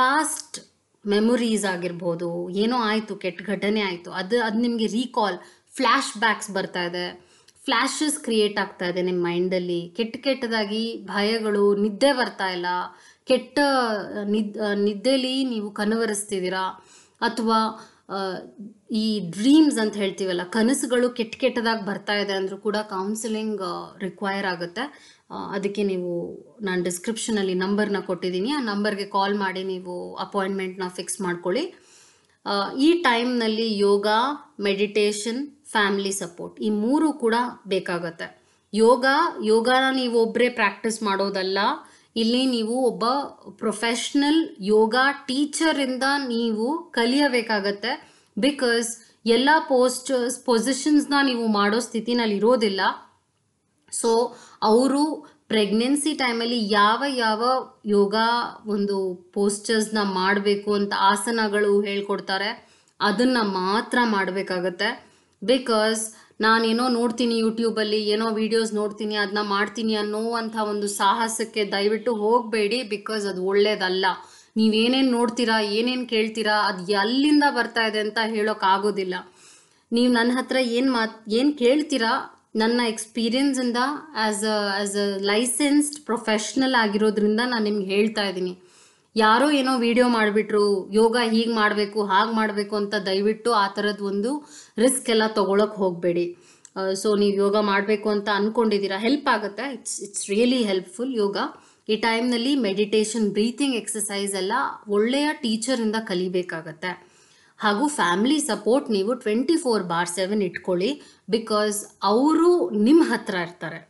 ಪಾಸ್ಟ್ ಮೆಮೊರೀಸ್ ಆಗಿರ್ಬೋದು ಏನೋ ಆಯಿತು ಕೆಟ್ಟ ಘಟನೆ ಆಯಿತು ಅದು ಅದು ನಿಮಗೆ ರೀಕಾಲ್ ಫ್ಲ್ಯಾಶ್ ಬ್ಯಾಕ್ಸ್ ಬರ್ತಾ ಇದೆ ಫ್ಲ್ಯಾಶಸ್ ಕ್ರಿಯೇಟ್ ಆಗ್ತಾ ಇದೆ ನಿಮ್ಮ ಮೈಂಡಲ್ಲಿ ಕೆಟ್ಟ ಕೆಟ್ಟದಾಗಿ ಭಯಗಳು ನಿದ್ದೆ ಬರ್ತಾ ಇಲ್ಲ ಕೆಟ್ಟ ನಿದ್ ನಿದ್ದೆಲಿ ನೀವು ಕನವರಿಸ್ತಿದ್ದೀರಾ ಅಥವಾ ಈ ಡ್ರೀಮ್ಸ್ ಅಂತ ಹೇಳ್ತೀವಲ್ಲ ಕನಸುಗಳು ಕೆಟ್ಟ ಕೆಟ್ಟದಾಗಿ ಬರ್ತಾ ಇದೆ ಅಂದರೂ ಕೂಡ ಕೌನ್ಸಿಲಿಂಗ್ ರಿಕ್ವೈರ್ ಆಗುತ್ತೆ ಅದಕ್ಕೆ ನೀವು ನಾನು ಡಿಸ್ಕ್ರಿಪ್ಷನಲ್ಲಿ ನಂಬರ್ನ ಕೊಟ್ಟಿದ್ದೀನಿ ಆ ನಂಬರ್ಗೆ ಕಾಲ್ ಮಾಡಿ ನೀವು ಅಪಾಯಿಂಟ್ಮೆಂಟ್ನ ಫಿಕ್ಸ್ ಮಾಡ್ಕೊಳ್ಳಿ ಈ ಟೈಮ್ನಲ್ಲಿ ಯೋಗ ಮೆಡಿಟೇಷನ್ ಫ್ಯಾಮಿಲಿ ಸಪೋರ್ಟ್ ಈ ಮೂರು ಕೂಡ ಬೇಕಾಗತ್ತೆ ಯೋಗ ಯೋಗನ ನೀವು ಒಬ್ಬರೇ ಪ್ರಾಕ್ಟೀಸ್ ಮಾಡೋದಲ್ಲ ಇಲ್ಲಿ ನೀವು ಒಬ್ಬ ಪ್ರೊಫೆಷ್ನಲ್ ಯೋಗ ಟೀಚರ್ ಇಂದ ನೀವು ಕಲಿಯಬೇಕಾಗತ್ತೆ ಬಿಕಾಸ್ ಎಲ್ಲ ಪೋಸ್ಟರ್ಸ್ ಪೊಸಿಷನ್ಸ್ನ ನೀವು ಮಾಡೋ ಸ್ಥಿತಿನಲ್ಲಿ ಇರೋದಿಲ್ಲ ಸೊ ಅವರು ಪ್ರೆಗ್ನೆನ್ಸಿ ಟೈಮಲ್ಲಿ ಯಾವ ಯಾವ ಯೋಗ ಒಂದು ಪೋಸ್ಟರ್ಸ್ನ ಮಾಡಬೇಕು ಅಂತ ಆಸನಗಳು ಹೇಳ್ಕೊಡ್ತಾರೆ ಅದನ್ನು ಮಾತ್ರ ಮಾಡಬೇಕಾಗತ್ತೆ ಬಿಕಾಸ್ ನಾನೇನೋ ನೋಡ್ತೀನಿ ಯೂಟ್ಯೂಬಲ್ಲಿ ಏನೋ ವೀಡಿಯೋಸ್ ನೋಡ್ತೀನಿ ಅದನ್ನ ಮಾಡ್ತೀನಿ ಅನ್ನೋ ಅಂಥ ಒಂದು ಸಾಹಸಕ್ಕೆ ದಯವಿಟ್ಟು ಹೋಗಬೇಡಿ ಬಿಕಾಸ್ ಅದು ಒಳ್ಳೇದಲ್ಲ ನೀವೇನೇನು ನೋಡ್ತೀರಾ ಏನೇನು ಕೇಳ್ತೀರಾ ಅದು ಎಲ್ಲಿಂದ ಬರ್ತಾ ಇದೆ ಅಂತ ಹೇಳೋಕ್ಕಾಗೋದಿಲ್ಲ ನೀವು ನನ್ನ ಹತ್ರ ಏನು ಮಾತ್ ಏನು ಕೇಳ್ತೀರಾ ನನ್ನ ಎಕ್ಸ್ಪೀರಿಯನ್ಸಿಂದ as a as a licensed professional ಆಗಿರೋದ್ರಿಂದ ನಾನು ನಿಮ್ಗೆ ಹೇಳ್ತಾ ಇದ್ದೀನಿ ಯಾರೋ ಏನೋ ವಿಡಿಯೋ ಮಾಡಿಬಿಟ್ರು ಯೋಗ ಹೀಗೆ ಮಾಡಬೇಕು ಹಾಗೆ ಮಾಡಬೇಕು ಅಂತ ದಯವಿಟ್ಟು ಆ ಥರದ್ದು ಒಂದು ರಿಸ್ಕ್ ಎಲ್ಲ ತೊಗೊಳಕ್ಕೆ ಹೋಗಬೇಡಿ ಸೊ ನೀವು ಯೋಗ ಮಾಡಬೇಕು ಅಂತ ಅಂದ್ಕೊಂಡಿದ್ದೀರಾ ಹೆಲ್ಪ್ ಆಗುತ್ತೆ ಇಟ್ಸ್ ಇಟ್ಸ್ ರಿಯಲಿ ಹೆಲ್ಪ್ಫುಲ್ ಯೋಗ ಈ ಟೈಮ್ನಲ್ಲಿ ಮೆಡಿಟೇಷನ್ ಬ್ರೀತಿಂಗ್ ಎಕ್ಸಸೈಸ್ ಎಲ್ಲ ಒಳ್ಳೆಯ ಟೀಚರಿಂದ ಕಲಿಬೇಕಾಗತ್ತೆ ಹಾಗೂ ಫ್ಯಾಮಿಲಿ ಸಪೋರ್ಟ್ ನೀವು ಟ್ವೆಂಟಿ ಫೋರ್ ಬಾರ್ ಸೆವೆನ್ ಇಟ್ಕೊಳ್ಳಿ ಬಿಕಾಸ್ ಅವರು ನಿಮ್ಮ ಹತ್ರ ಇರ್ತಾರೆ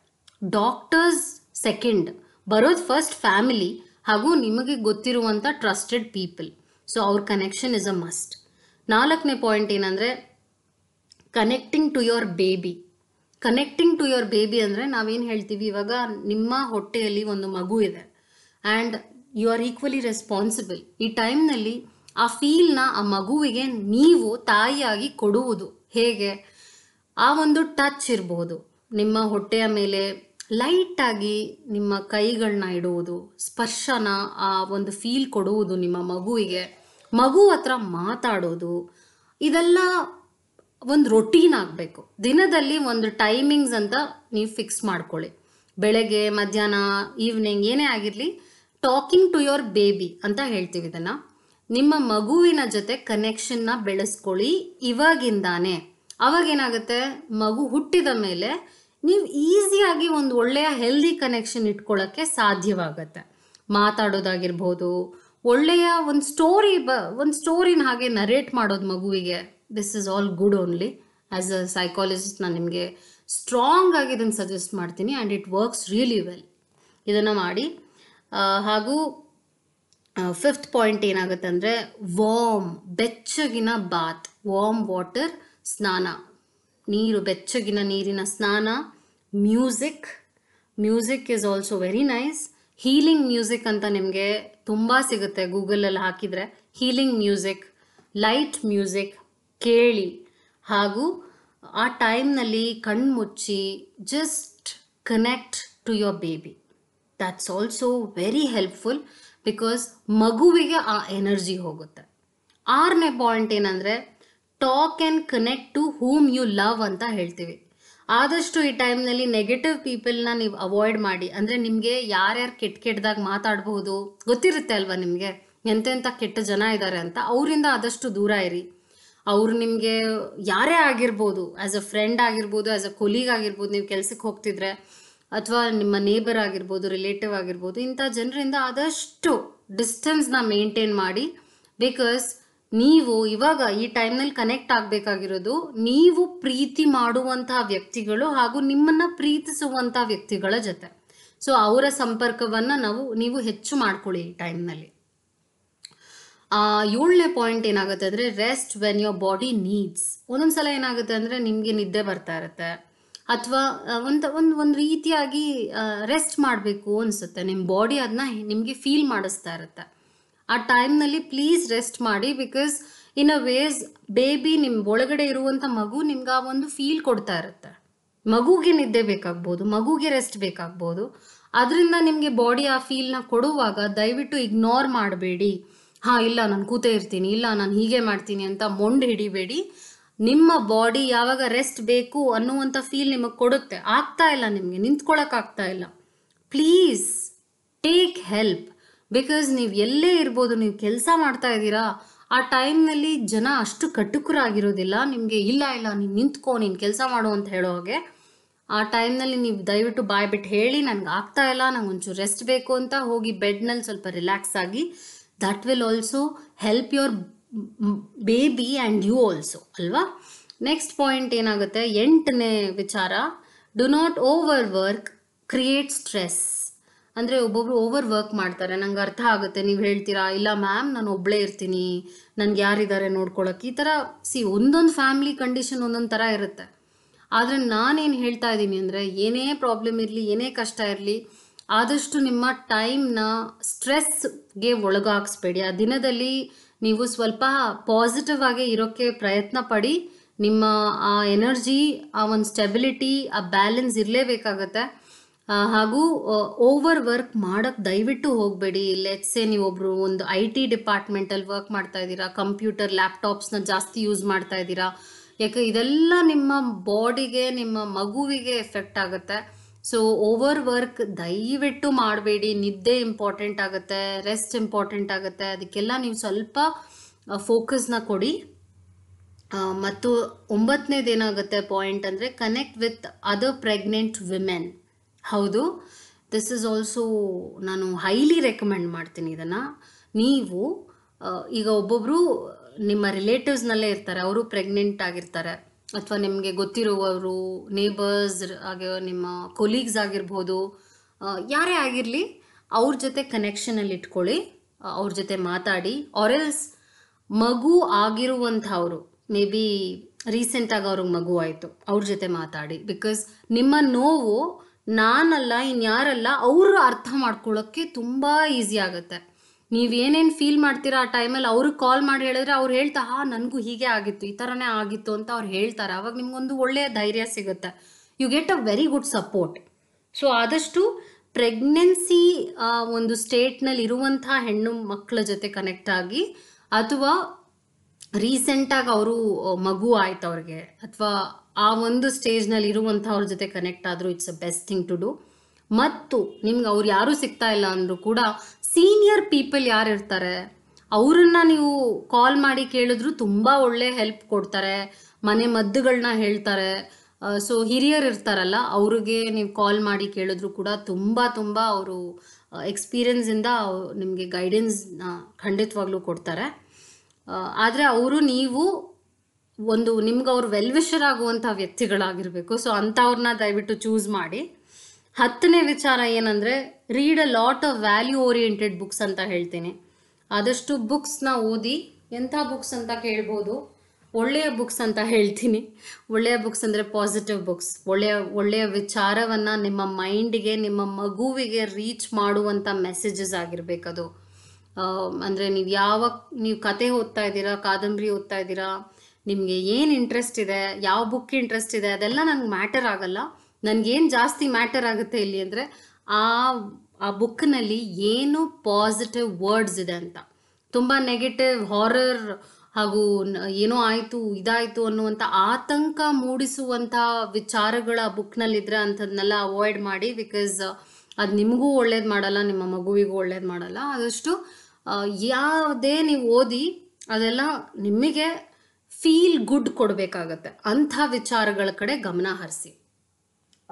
ಡಾಕ್ಟರ್ಸ್ ಸೆಕೆಂಡ್ ಬರೋದು ಫಸ್ಟ್ ಫ್ಯಾಮಿಲಿ ಹಾಗೂ ನಿಮಗೆ ಗೊತ್ತಿರುವಂಥ ಟ್ರಸ್ಟೆಡ್ ಪೀಪಲ್ ಸೊ ಅವ್ರ ಕನೆಕ್ಷನ್ ಇಸ್ ಅ ಮಸ್ಟ್ ನಾಲ್ಕನೇ ಪಾಯಿಂಟ್ ಏನಂದರೆ connecting to your baby connecting to your baby ಅಂದರೆ ನಾವೇನು ಹೇಳ್ತೀವಿ ಇವಾಗ ನಿಮ್ಮ ಹೊಟ್ಟೆಯಲ್ಲಿ ಒಂದು ಮಗು ಇದೆ and you are equally responsible ಈ ಟೈಮ್ನಲ್ಲಿ ಆ ಫೀಲ್ನ ಆ ಮಗುವಿಗೆ ನೀವು ತಾಯಿಯಾಗಿ ಕೊಡುವುದು ಹೇಗೆ ಆ ಒಂದು ಟಚ್ ಇರ್ಬೋದು ನಿಮ್ಮ ಹೊಟ್ಟೆಯ ಮೇಲೆ ಲೈಟಾಗಿ ನಿಮ್ಮ ಕೈಗಳನ್ನ ಇಡುವುದು ಸ್ಪರ್ಶನ ಆ ಒಂದು ಫೀಲ್ ಕೊಡುವುದು ನಿಮ್ಮ ಮಗುವಿಗೆ ಮಗು ಹತ್ರ ಮಾತಾಡೋದು ಇದೆಲ್ಲ ಒಂದು ರೊಟೀನ್ ಆಗಬೇಕು ದಿನದಲ್ಲಿ ಒಂದು ಟೈಮಿಂಗ್ಸ್ ಅಂತ ನೀವು ಫಿಕ್ಸ್ ಮಾಡ್ಕೊಳ್ಳಿ ಬೆಳಗ್ಗೆ ಮಧ್ಯಾಹ್ನ ಈವ್ನಿಂಗ್ ಏನೇ ಆಗಿರಲಿ ಟಾಕಿಂಗ್ ಟು ಯೋರ್ ಬೇಬಿ ಅಂತ ಹೇಳ್ತೀವಿ ಇದನ್ನು ನಿಮ್ಮ ಮಗುವಿನ ಜೊತೆ ಕನೆಕ್ಷನ್ನ ಬೆಳೆಸ್ಕೊಳ್ಳಿ ಇವಾಗಿಂದಾನೆ ಅವಾಗೇನಾಗುತ್ತೆ ಮಗು ಹುಟ್ಟಿದ ಮೇಲೆ ನೀವು ಈಸಿಯಾಗಿ ಒಂದು ಒಳ್ಳೆಯ ಹೆಲ್ದಿ ಕನೆಕ್ಷನ್ ಇಟ್ಕೊಳ್ಳೋಕ್ಕೆ ಸಾಧ್ಯವಾಗುತ್ತೆ ಮಾತಾಡೋದಾಗಿರ್ಬೋದು ಒಳ್ಳೆಯ ಒಂದು ಸ್ಟೋರಿ ಬ ಒಂದು ಸ್ಟೋರಿನ ಹಾಗೆ ನರೇಟ್ ಮಾಡೋದು ಮಗುವಿಗೆ this is all good only as a psychologist ನಾನು ನಿಮಗೆ ಸ್ಟ್ರಾಂಗ್ ಆಗಿ ಇದನ್ನು ಸಜೆಸ್ಟ್ ಮಾಡ್ತೀನಿ and it works really well ಇದನ್ನು ಮಾಡಿ ಹಾಗೂ ಫಿಫ್ತ್ ಪಾಯಿಂಟ್ ಏನಾಗುತ್ತೆ ಅಂದರೆ ವಾಮ್ ಬೆಚ್ಚಗಿನ ಬಾತ್ ವಾಮ್ ವಾಟರ್ ಸ್ನಾನ ನೀರು ಬೆಚ್ಚಗಿನ ನೀರಿನ ಸ್ನಾನ music music is also very nice healing music ಅಂತ ನಿಮಗೆ ತುಂಬ ಸಿಗುತ್ತೆ ಗೂಗಲಲ್ಲಿ ಹಾಕಿದರೆ ಹೀಲಿಂಗ್ ಮ್ಯೂಸಿಕ್ ಲೈಟ್ ಮ್ಯೂಸಿಕ್ ಕೇಳಿ ಹಾಗೂ ಆ ಟೈಮ್ನಲ್ಲಿ ಕಣ್ಮುಚ್ಚಿ just connect to your baby that's also very helpful because ಮಗುವಿಗೆ ಆ ಎನರ್ಜಿ ಹೋಗುತ್ತೆ ಆರನೇ ಪಾಯಿಂಟ್ ಏನಂದರೆ talk and connect to whom you love ಅಂತ ಹೇಳ್ತೀವಿ ಆದಷ್ಟು ಈ ಟೈಮ್ನಲ್ಲಿ ನೆಗೆಟಿವ್ ಪೀಪಲ್ನ ನೀವು ಅವಾಯ್ಡ್ ಮಾಡಿ ಅಂದರೆ ನಿಮಗೆ ಯಾರ್ಯಾರು ಕೆಟ್ಟ ಕೆಟ್ಟದಾಗ ಮಾತಾಡಬಹುದು ಗೊತ್ತಿರುತ್ತೆ ಅಲ್ವಾ ನಿಮಗೆ ಎಂತೆಂಥ ಕೆಟ್ಟ ಜನ ಇದ್ದಾರೆ ಅಂತ ಅವರಿಂದ ಆದಷ್ಟು ದೂರ ಇರಿ ಅವ್ರು ನಿಮಗೆ ಯಾರೇ ಆಗಿರ್ಬೋದು ಆ್ಯಸ್ ಅ ಫ್ರೆಂಡ್ ಆಗಿರ್ಬೋದು ಆ್ಯಸ್ ಅ ಕೊಲೀಗ್ ಆಗಿರ್ಬೋದು ನೀವು ಕೆಲಸಕ್ಕೆ ಹೋಗ್ತಿದ್ರೆ ಅಥವಾ ನಿಮ್ಮ ನೇಬರ್ ಆಗಿರ್ಬೋದು ರಿಲೇಟಿವ್ ಆಗಿರ್ಬೋದು ಇಂಥ ಜನರಿಂದ ಆದಷ್ಟು ಡಿಸ್ಟೆನ್ಸ್ನ ಮೇಂಟೈನ್ ಮಾಡಿ ಬಿಕಾಸ್ ನೀವು ಇವಾಗ ಈ ಟೈಮ್ನಲ್ಲಿ ಕನೆಕ್ಟ್ ಆಗಬೇಕಾಗಿರೋದು ನೀವು ಪ್ರೀತಿ ಮಾಡುವಂತಹ ವ್ಯಕ್ತಿಗಳು ಹಾಗೂ ನಿಮ್ಮನ್ನು ಪ್ರೀತಿಸುವಂತಹ ವ್ಯಕ್ತಿಗಳ ಜೊತೆ ಸೊ ಅವರ ಸಂಪರ್ಕವನ್ನು ನಾವು ನೀವು ಹೆಚ್ಚು ಮಾಡ್ಕೊಳ್ಳಿ ಈ ಟೈಮ್ನಲ್ಲಿ ಏಳನೇ ಪಾಯಿಂಟ್ ಏನಾಗುತ್ತೆ ಅಂದರೆ rest when your body needs ಒಂದೊಂದ್ಸಲ ಸಲ ಏನಾಗುತ್ತೆ ಅಂದರೆ ನಿಮಗೆ ನಿದ್ದೆ ಬರ್ತಾ ಇರುತ್ತೆ ಅಥವಾ ಒಂದು ಒಂದು ಒಂದು ರೀತಿಯಾಗಿ ರೆಸ್ಟ್ ಮಾಡಬೇಕು ಅನ್ಸುತ್ತೆ ನಿಮ್ಮ ಬಾಡಿ ಅದನ್ನ ನಿಮಗೆ ಫೀಲ್ ಮಾಡಿಸ್ತಾ ಇರುತ್ತೆ ಆ ಟೈಮ್ನಲ್ಲಿ ಪ್ಲೀಸ್ ರೆಸ್ಟ್ ಮಾಡಿ because in a ways baby ನಿಮ್ಮ ಒಳಗಡೆ ಇರುವಂಥ ಮಗು ನಿಮ್ಗೆ ಆ ಒಂದು ಫೀಲ್ ಕೊಡ್ತಾ ಇರುತ್ತೆ ಮಗುಗೆ ನಿದ್ದೆ ಬೇಕಾಗ್ಬೋದು ಮಗುಗೆ ರೆಸ್ಟ್ ಬೇಕಾಗ್ಬೋದು ಅದರಿಂದ ನಿಮಗೆ ಬಾಡಿ ಆ ಫೀಲ್ನ ಕೊಡುವಾಗ ದಯವಿಟ್ಟು ಇಗ್ನೋರ್ ಮಾಡಬೇಡಿ ಹಾಂ ಇಲ್ಲ ನಾನು ಕೂತೇ ಇರ್ತೀನಿ ಇಲ್ಲ ನಾನು ಹೀಗೆ ಮಾಡ್ತೀನಿ ಅಂತ ಮೊಂಡು ಹಿಡಿಬೇಡಿ ನಿಮ್ಮ ಬಾಡಿ ಯಾವಾಗ ರೆಸ್ಟ್ ಬೇಕು ಅನ್ನುವಂಥ ಫೀಲ್ ನಿಮಗೆ ಕೊಡುತ್ತೆ ಆಗ್ತಾ ಇಲ್ಲ ನಿಮಗೆ ನಿಂತ್ಕೊಳ್ಳೋಕ್ಕಾಗ್ತಾ ಇಲ್ಲ ಪ್ಲೀಸ್ ಟೇಕ್ ಹೆಲ್ಪ್ ಬಿಕಾಸ್ ನೀವು ಎಲ್ಲೇ ಇರ್ಬೋದು ನೀವು ಕೆಲಸ ಮಾಡ್ತಾ ಇದ್ದೀರಾ ಆ ಟೈಮ್ನಲ್ಲಿ ಜನ ಅಷ್ಟು ಕಟುಕರಾಗಿರೋದಿಲ್ಲ ನಿಮಗೆ ಇಲ್ಲ ಇಲ್ಲ ನೀನು ನಿಂತ್ಕೋ ನೀನು ಕೆಲಸ ಮಾಡು ಅಂತ ಹೇಳೋ ಹಾಗೆ ಆ ಟೈಮ್ನಲ್ಲಿ ನೀವು ದಯವಿಟ್ಟು ಬಾಯ್ ಬಿಟ್ಟು ಹೇಳಿ ನನಗೆ ಆಗ್ತಾ ಇಲ್ಲ ನಂಗೆ ಒಂಚೂರು ರೆಸ್ಟ್ ಬೇಕು ಅಂತ ಹೋಗಿ ಬೆಡ್ನಲ್ಲಿ ಸ್ವಲ್ಪ ರಿಲ್ಯಾಕ್ಸ್ ಆಗಿ that will also help your baby and you also ಅಲ್ವಾ ನೆಕ್ಸ್ಟ್ ಪಾಯಿಂಟ್ ಏನಾಗುತ್ತೆ ಎಂಟನೇ ವಿಚಾರ do not overwork create stress ಅಂದರೆ ಒಬ್ಬೊಬ್ರು ಓವರ್ ವರ್ಕ್ ಮಾಡ್ತಾರೆ ನಂಗೆ ಅರ್ಥ ಆಗುತ್ತೆ ನೀವು ಹೇಳ್ತೀರಾ ಇಲ್ಲ ಮ್ಯಾಮ್ ನಾನು ಒಬ್ಬಳೇ ಇರ್ತೀನಿ ನನಗೆ ಯಾರಿದ್ದಾರೆ ನೋಡ್ಕೊಳಕ್ಕೆ ಈ ಥರ ಸಿ ಒಂದೊಂದು ಫ್ಯಾಮಿಲಿ ಕಂಡೀಷನ್ ಒಂದೊಂದು ಥರ ಇರುತ್ತೆ ಆದರೆ ನಾನೇನು ಹೇಳ್ತಾ ಇದ್ದೀನಿ ಅಂದರೆ ಏನೇ ಪ್ರಾಬ್ಲಮ್ ಇರಲಿ ಏನೇ ಕಷ್ಟ ಇರಲಿ ಆದಷ್ಟು ನಿಮ್ಮ ಟೈಮ್ನ ಸ್ಟ್ರೆಸ್ಗೆ ಒಳಗಾಗಿಸ್ಬೇಡಿ ಆ ದಿನದಲ್ಲಿ ನೀವು ಸ್ವಲ್ಪ ಪಾಸಿಟಿವ್ ಆಗಿ ಇರೋಕ್ಕೆ ಪ್ರಯತ್ನ ಪಡಿ ನಿಮ್ಮ ಆ ಎನರ್ಜಿ ಆ ಒಂದು ಸ್ಟೆಬಿಲಿಟಿ ಆ ಬ್ಯಾಲೆನ್ಸ್ ಇರಲೇಬೇಕಾಗತ್ತೆ ಹಾಗೂ ಓವರ್ ವರ್ಕ್ ಮಾಡೋಕ್ಕೆ ದಯವಿಟ್ಟು ಹೋಗಬೇಡಿ ಲೆಟ್ಸೆ ನೀವೊಬ್ಬರು ಒಂದು ಐ ಟಿ ಡಿಪಾರ್ಟ್ಮೆಂಟಲ್ಲಿ ವರ್ಕ್ ಮಾಡ್ತಾ ಇದ್ದೀರಾ ಕಂಪ್ಯೂಟರ್ ಲ್ಯಾಪ್ಟಾಪ್ಸ್ನ ಜಾಸ್ತಿ ಯೂಸ್ ಮಾಡ್ತಾ ಇದ್ದೀರಾ ಯಾಕೆ ಇದೆಲ್ಲ ನಿಮ್ಮ ಬಾಡಿಗೆ ನಿಮ್ಮ ಮಗುವಿಗೆ ಎಫೆಕ್ಟ್ ಆಗುತ್ತೆ ಸೊ ಓವರ್ ವರ್ಕ್ ದಯವಿಟ್ಟು ಮಾಡಬೇಡಿ ನಿದ್ದೆ ಇಂಪಾರ್ಟೆಂಟ್ ಆಗುತ್ತೆ ರೆಸ್ಟ್ ಇಂಪಾರ್ಟೆಂಟ್ ಆಗುತ್ತೆ ಅದಕ್ಕೆಲ್ಲ ನೀವು ಸ್ವಲ್ಪ ಫೋಕಸ್ನ ಕೊಡಿ ಮತ್ತು ಒಂಬತ್ತನೇದೇನಾಗುತ್ತೆ ಪಾಯಿಂಟ್ ಅಂದರೆ connect with other pregnant women ಹೌದು ದಿಸ್ ಇಸ್ ಆಲ್ಸೋ ನಾನು ಹೈಲಿ ರೆಕಮೆಂಡ್ ಮಾಡ್ತೀನಿ ಇದನ್ನು ನೀವು ಈಗ ಒಬ್ಬೊಬ್ಬರು ನಿಮ್ಮ ರಿಲೇಟಿವ್ಸ್ನಲ್ಲೇ ಇರ್ತಾರೆ ಅವರು ಪ್ರೆಗ್ನೆಂಟ್ ಆಗಿರ್ತಾರೆ ಅಥವಾ ನಿಮಗೆ ಗೊತ್ತಿರುವವರು ನೇಬರ್ಸ್ ಹಾಗೆ ನಿಮ್ಮ ಕೊಲೀಗ್ಸ್ ಆಗಿರ್ಬೋದು ಯಾರೇ ಆಗಿರಲಿ ಅವ್ರ ಜೊತೆ ಕನೆಕ್ಷನಲ್ಲಿ ಇಟ್ಕೊಳ್ಳಿ ಅವ್ರ ಜೊತೆ ಮಾತಾಡಿ ಆರೆಲ್ಸ್ ಮಗು ಆಗಿರುವಂಥವ್ರು ಮೇ ಬಿ ರೀಸೆಂಟಾಗಿ ಅವ್ರಿಗೆ ಮಗು ಆಯಿತು ಅವ್ರ ಜೊತೆ ಮಾತಾಡಿ ಬಿಕಾಸ್ ನಿಮ್ಮ ನೋವು ನಾನಲ್ಲ ಇನ್ಯಾರಲ್ಲ ಅವರು ಅರ್ಥ ಮಾಡ್ಕೊಳ್ಳೋಕ್ಕೆ ತುಂಬ ಈಸಿ ಆಗುತ್ತೆ ನೀವು ಫೀಲ್ ಮಾಡ್ತೀರಾ ಆ ಟೈಮಲ್ಲಿ ಅವ್ರಿಗೆ ಕಾಲ್ ಮಾಡಿ ಹೇಳಿದ್ರೆ ಅವ್ರು ಹೇಳ್ತಾ ಹಾ ನನಗೂ ಹೀಗೆ ಆಗಿತ್ತು ಈ ಥರನೇ ಆಗಿತ್ತು ಅಂತ ಅವ್ರು ಹೇಳ್ತಾರೆ ಅವಾಗ ನಿಮಗೊಂದು ಒಳ್ಳೆಯ ಧೈರ್ಯ ಸಿಗುತ್ತೆ you get a very good support so ಆದಷ್ಟು ಪ್ರೆಗ್ನೆನ್ಸಿ ಒಂದು ಸ್ಟೇಟ್ನಲ್ಲಿ ಇರುವಂತಹ ಹೆಣ್ಣು ಮಕ್ಕಳ ಜೊತೆ ಕನೆಕ್ಟ್ ಆಗಿ ಅಥವಾ ರೀಸೆಂಟಾಗಿ ಅವರು ಮಗು ಆಯ್ತು ಅವ್ರಿಗೆ ಅಥವಾ ಆ ಒಂದು ಸ್ಟೇಜ್ನಲ್ಲಿ ಅವ್ರ ಜೊತೆ ಕನೆಕ್ಟ್ ಆದರೂ it's a best thing to do ಮತ್ತು ನಿಮ್ಗೆ ಅವ್ರು ಯಾರು ಸಿಗ್ತಾ ಇಲ್ಲ ಅಂದರೂ ಕೂಡ ಸೀನಿಯರ್ ಪೀಪಲ್ ಯಾರು ಇರ್ತಾರೆ ಅವರನ್ನು ನೀವು ಕಾಲ್ ಮಾಡಿ ಕೇಳಿದ್ರು ತುಂಬ ಒಳ್ಳೆ ಹೆಲ್ಪ್ ಕೊಡ್ತಾರೆ ಮನೆ ಮದ್ದುಗಳನ್ನ ಹೇಳ್ತಾರೆ ಸೊ ಹಿರಿಯರು ಇರ್ತಾರಲ್ಲ ಅವ್ರಿಗೆ ನೀವು ಕಾಲ್ ಮಾಡಿ ಕೇಳಿದ್ರು ಕೂಡ ತುಂಬ ತುಂಬ ಅವರು ಎಕ್ಸ್ಪೀರಿಯನ್ಸ್ ಇಂದ ನಿಮಗೆ ಗೈಡೆನ್ಸ್ನ ಖಂಡಿತವಾಗ್ಲೂ ಕೊಡ್ತಾರೆ ಆದರೆ ಅವರು ನೀವು ಒಂದು ನಿಮ್ಗೆ ಅವ್ರು ವೆಲ್ವಿಷರ್ ಆಗುವಂಥ ವ್ಯಕ್ತಿಗಳಾಗಿರಬೇಕು ಸೊ ಅಂಥವ್ರನ್ನ ದಯವಿಟ್ಟು ಚೂಸ್ ಮಾಡಿ ಹತ್ತನೇ ವಿಚಾರ ಏನಂದರೆ read a lot of value oriented books ಅಂತ ಹೇಳ್ತೀನಿ ಆದಷ್ಟು ಬುಕ್ಸ್ನ ಓದಿ ಎಂಥ ಬುಕ್ಸ್ ಅಂತ ಕೇಳ್ಬೋದು ಒಳ್ಳೆಯ ಬುಕ್ಸ್ ಅಂತ ಹೇಳ್ತೀನಿ ಒಳ್ಳೆಯ ಬುಕ್ಸ್ ಅಂದರೆ ಪಾಸಿಟಿವ್ ಬುಕ್ಸ್ ಒಳ್ಳೆಯ ಒಳ್ಳೆಯ ವಿಚಾರವನ್ನು ನಿಮ್ಮ ಮೈಂಡಿಗೆ ನಿಮ್ಮ ಮಗುವಿಗೆ ರೀಚ್ ಮಾಡುವಂಥ ಮೆಸೇಜಸ್ ಆಗಿರಬೇಕದು ಅಂದರೆ ನೀವು ಯಾವ ನೀವು ಕತೆ ಓದ್ತಾ ಇದ್ದೀರಾ ಕಾದಂಬರಿ ಓದ್ತಾ ಇದ್ದೀರಾ ನಿಮಗೆ ಏನು ಇಂಟ್ರೆಸ್ಟ್ ಇದೆ ಯಾವ ಬುಕ್ ಇಂಟ್ರೆಸ್ಟ್ ಇದೆ ಅದೆಲ್ಲ ನನಗೆ ಮ್ಯಾಟರ್ ಆಗಲ್ಲ ನನಗೇನು ಜಾಸ್ತಿ ಮ್ಯಾಟರ್ ಆಗುತ್ತೆ ಇಲ್ಲಿ ಅಂದರೆ ಆ ಆ ಬುಕ್ನಲ್ಲಿ ಏನು ಪಾಸಿಟಿವ್ ವರ್ಡ್ಸ್ ಇದೆ ಅಂತ ತುಂಬ ನೆಗೆಟಿವ್ ಹಾರರ್ ಹಾಗೂ ಏನೋ ಆಯಿತು ಇದಾಯಿತು ಅನ್ನುವಂಥ ಆತಂಕ ಮೂಡಿಸುವಂಥ ವಿಚಾರಗಳ ಬುಕ್ನಲ್ಲಿದ್ದರೆ ಅಂಥದನ್ನೆಲ್ಲ ಅವಾಯ್ಡ್ ಮಾಡಿ ಬಿಕಾಸ್ ಅದು ನಿಮಗೂ ಒಳ್ಳೇದು ಮಾಡಲ್ಲ ನಿಮ್ಮ ಮಗುವಿಗೂ ಒಳ್ಳೇದು ಮಾಡಲ್ಲ ಆದಷ್ಟು ಯಾವುದೇ ನೀವು ಓದಿ ಅದೆಲ್ಲ ನಿಮಗೆ ಫೀಲ್ ಗುಡ್ ಕೊಡಬೇಕಾಗತ್ತೆ ಅಂಥ ವಿಚಾರಗಳ ಕಡೆ ಗಮನ ಹರಿಸಿ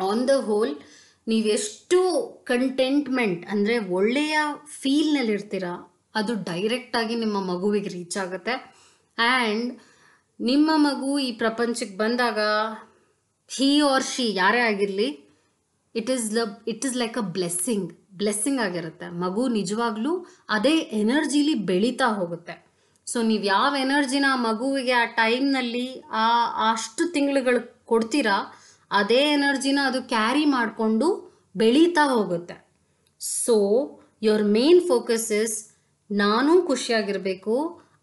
ಆನ್ ದ ಹೋಲ್ ನೀವೆಷ್ಟು ಕಂಟೆಂಟ್ಮೆಂಟ್ ಅಂದರೆ ಒಳ್ಳೆಯ ಫೀಲ್ನಲ್ಲಿರ್ತೀರ ಅದು ಡೈರೆಕ್ಟಾಗಿ ನಿಮ್ಮ ಮಗುವಿಗೆ ರೀಚ್ ಆಗುತ್ತೆ ಆ್ಯಂಡ್ ನಿಮ್ಮ ಮಗು ಈ ಪ್ರಪಂಚಕ್ಕೆ ಬಂದಾಗ ಹೀ ಆರ್ ಶಿ ಯಾರೇ ಆಗಿರಲಿ ಇಟ್ ಈಸ್ ಲ it is like a blessing blessing ಆಗಿರುತ್ತೆ ಮಗು ನಿಜವಾಗ್ಲೂ ಅದೇ ಎನರ್ಜಿಲಿ ಬೆಳೀತಾ ಹೋಗುತ್ತೆ ಸೊ ನೀವು ಯಾವ ಎನರ್ಜಿನ ಆ ಮಗುವಿಗೆ ಆ ಟೈಮ್ನಲ್ಲಿ ಆ ಅಷ್ಟು ತಿಂಗಳುಗಳು ಕೊಡ್ತೀರಾ ಅದೇ ಎನರ್ಜಿನ ಅದು ಕ್ಯಾರಿ ಮಾಡಿಕೊಂಡು ಬೆಳೀತಾ ಹೋಗುತ್ತೆ so your main focus is ನಾನು ಖುಷಿಯಾಗಿರಬೇಕು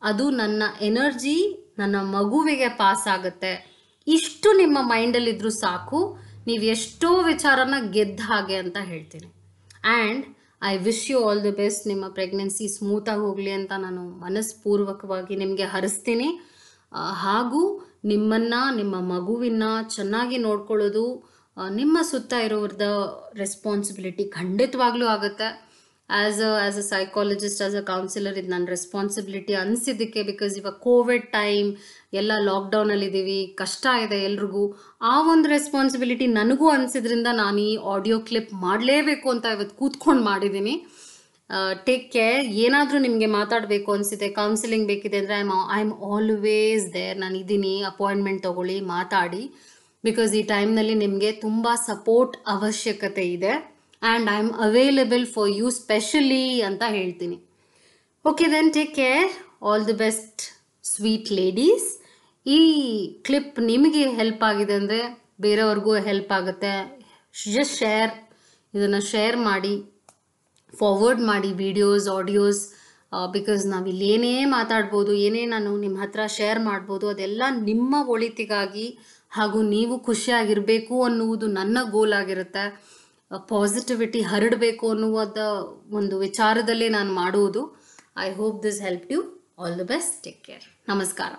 ಅದು ನನ್ನ ಎನರ್ಜಿ ನನ್ನ ಮಗುವಿಗೆ ಪಾಸ್ ಆಗುತ್ತೆ ಇಷ್ಟು ನಿಮ್ಮ ಮೈಂಡಲ್ಲಿದ್ದರೂ ಸಾಕು ನೀವು ಎಷ್ಟೋ ವಿಚಾರನ ಗೆದ್ದ ಹಾಗೆ ಅಂತ ಹೇಳ್ತೀನಿ and I wish you all the best ನಿಮ್ಮ ಪ್ರೆಗ್ನೆನ್ಸಿ ಸ್ಮೂತಾಗಿ ಹೋಗಲಿ ಅಂತ ನಾನು ಮನಸ್ಪೂರ್ವಕವಾಗಿ ನಿಮಗೆ ಹರಿಸ್ತೀನಿ ಹಾಗೂ ನಿಮ್ಮನ್ನು ನಿಮ್ಮ ಮಗುವಿನ ಚೆನ್ನಾಗಿ ನೋಡ್ಕೊಳ್ಳೋದು ನಿಮ್ಮ ಸುತ್ತ ಇರೋರದ ರೆಸ್ಪಾನ್ಸಿಬಿಲಿಟಿ ಖಂಡಿತವಾಗ್ಲೂ ಆಗುತ್ತೆ as a as a psychologist as a counsellor ಇದು ನನ್ನ ರೆಸ್ಪಾನ್ಸಿಬಿಲಿಟಿ ಅನಿಸಿದ್ದಕ್ಕೆ ಬಿಕಾಸ್ ಇವಾಗ ಕೋವಿಡ್ ಟೈಮ್ ಎಲ್ಲ ಲಾಕ್ಡೌನಲ್ಲಿದ್ದೀವಿ ಕಷ್ಟ ಇದೆ ಎಲ್ರಿಗೂ ಆ ಒಂದು ರೆಸ್ಪಾನ್ಸಿಬಿಲಿಟಿ ನನಗೂ ಅನಿಸಿದ್ರಿಂದ ನಾನು ಈ ಆಡಿಯೋ ಕ್ಲಿಪ್ ಮಾಡಲೇಬೇಕು ಅಂತ ಇವತ್ತು ಕೂತ್ಕೊಂಡು ಮಾಡಿದ್ದೀನಿ ಟೇಕ್ ಕೇರ್ ಏನಾದರೂ ನಿಮಗೆ ಮಾತಾಡಬೇಕು ಅನಿಸುತ್ತೆ ಕೌನ್ಸಿಲಿಂಗ್ ಬೇಕಿದೆ ಅಂದರೆ I I am always there ನಾನು ಇದ್ದೀನಿ ಅಪಾಯಿಂಟ್ಮೆಂಟ್ ತೊಗೊಳ್ಳಿ ಮಾತಾಡಿ ಬಿಕಾಸ್ ಈ ಟೈಮ್ನಲ್ಲಿ ನಿಮಗೆ ತುಂಬ ಸಪೋರ್ಟ್ ಅವಶ್ಯಕತೆ ಇದೆ and I am available for you specially ಅಂತ ಹೇಳ್ತೀನಿ okay then take care all the best sweet ladies ಈ ಕ್ಲಿಪ್ ನಿಮಗೆ ಹೆಲ್ಪ್ ಆಗಿದೆ ಅಂದರೆ ಬೇರೆಯವ್ರಿಗೂ ಹೆಲ್ಪ್ ಆಗುತ್ತೆ ಜಸ್ಟ್ ಶೇರ್ ಇದನ್ನು ಶೇರ್ ಮಾಡಿ ಫಾರ್ವರ್ಡ್ ಮಾಡಿ ವಿಡಿಯೋಸ್ ಆಡಿಯೋಸ್ ಬಿಕಾಸ್ ನಾವಿಲ್ಲಿ ಏನೇ ಮಾತಾಡ್ಬೋದು ಏನೇ ನಾನು ನಿಮ್ಮ ಹತ್ರ ಶೇರ್ ಮಾಡ್ಬೋದು ಅದೆಲ್ಲ ನಿಮ್ಮ ಒಳಿತಿಗಾಗಿ ಹಾಗೂ ನೀವು ಖುಷಿಯಾಗಿರಬೇಕು ಅನ್ನುವುದು ನನ್ನ ಗೋಲ್ ಆಗಿರುತ್ತೆ ಪಾಸಿಟಿವಿಟಿ ಹರಡಬೇಕು ಅನ್ನುವ ಒಂದು ವಿಚಾರದಲ್ಲೇ ನಾನು ಮಾಡುವುದು I hope this help you all the best take care ನಮಸ್ಕಾರ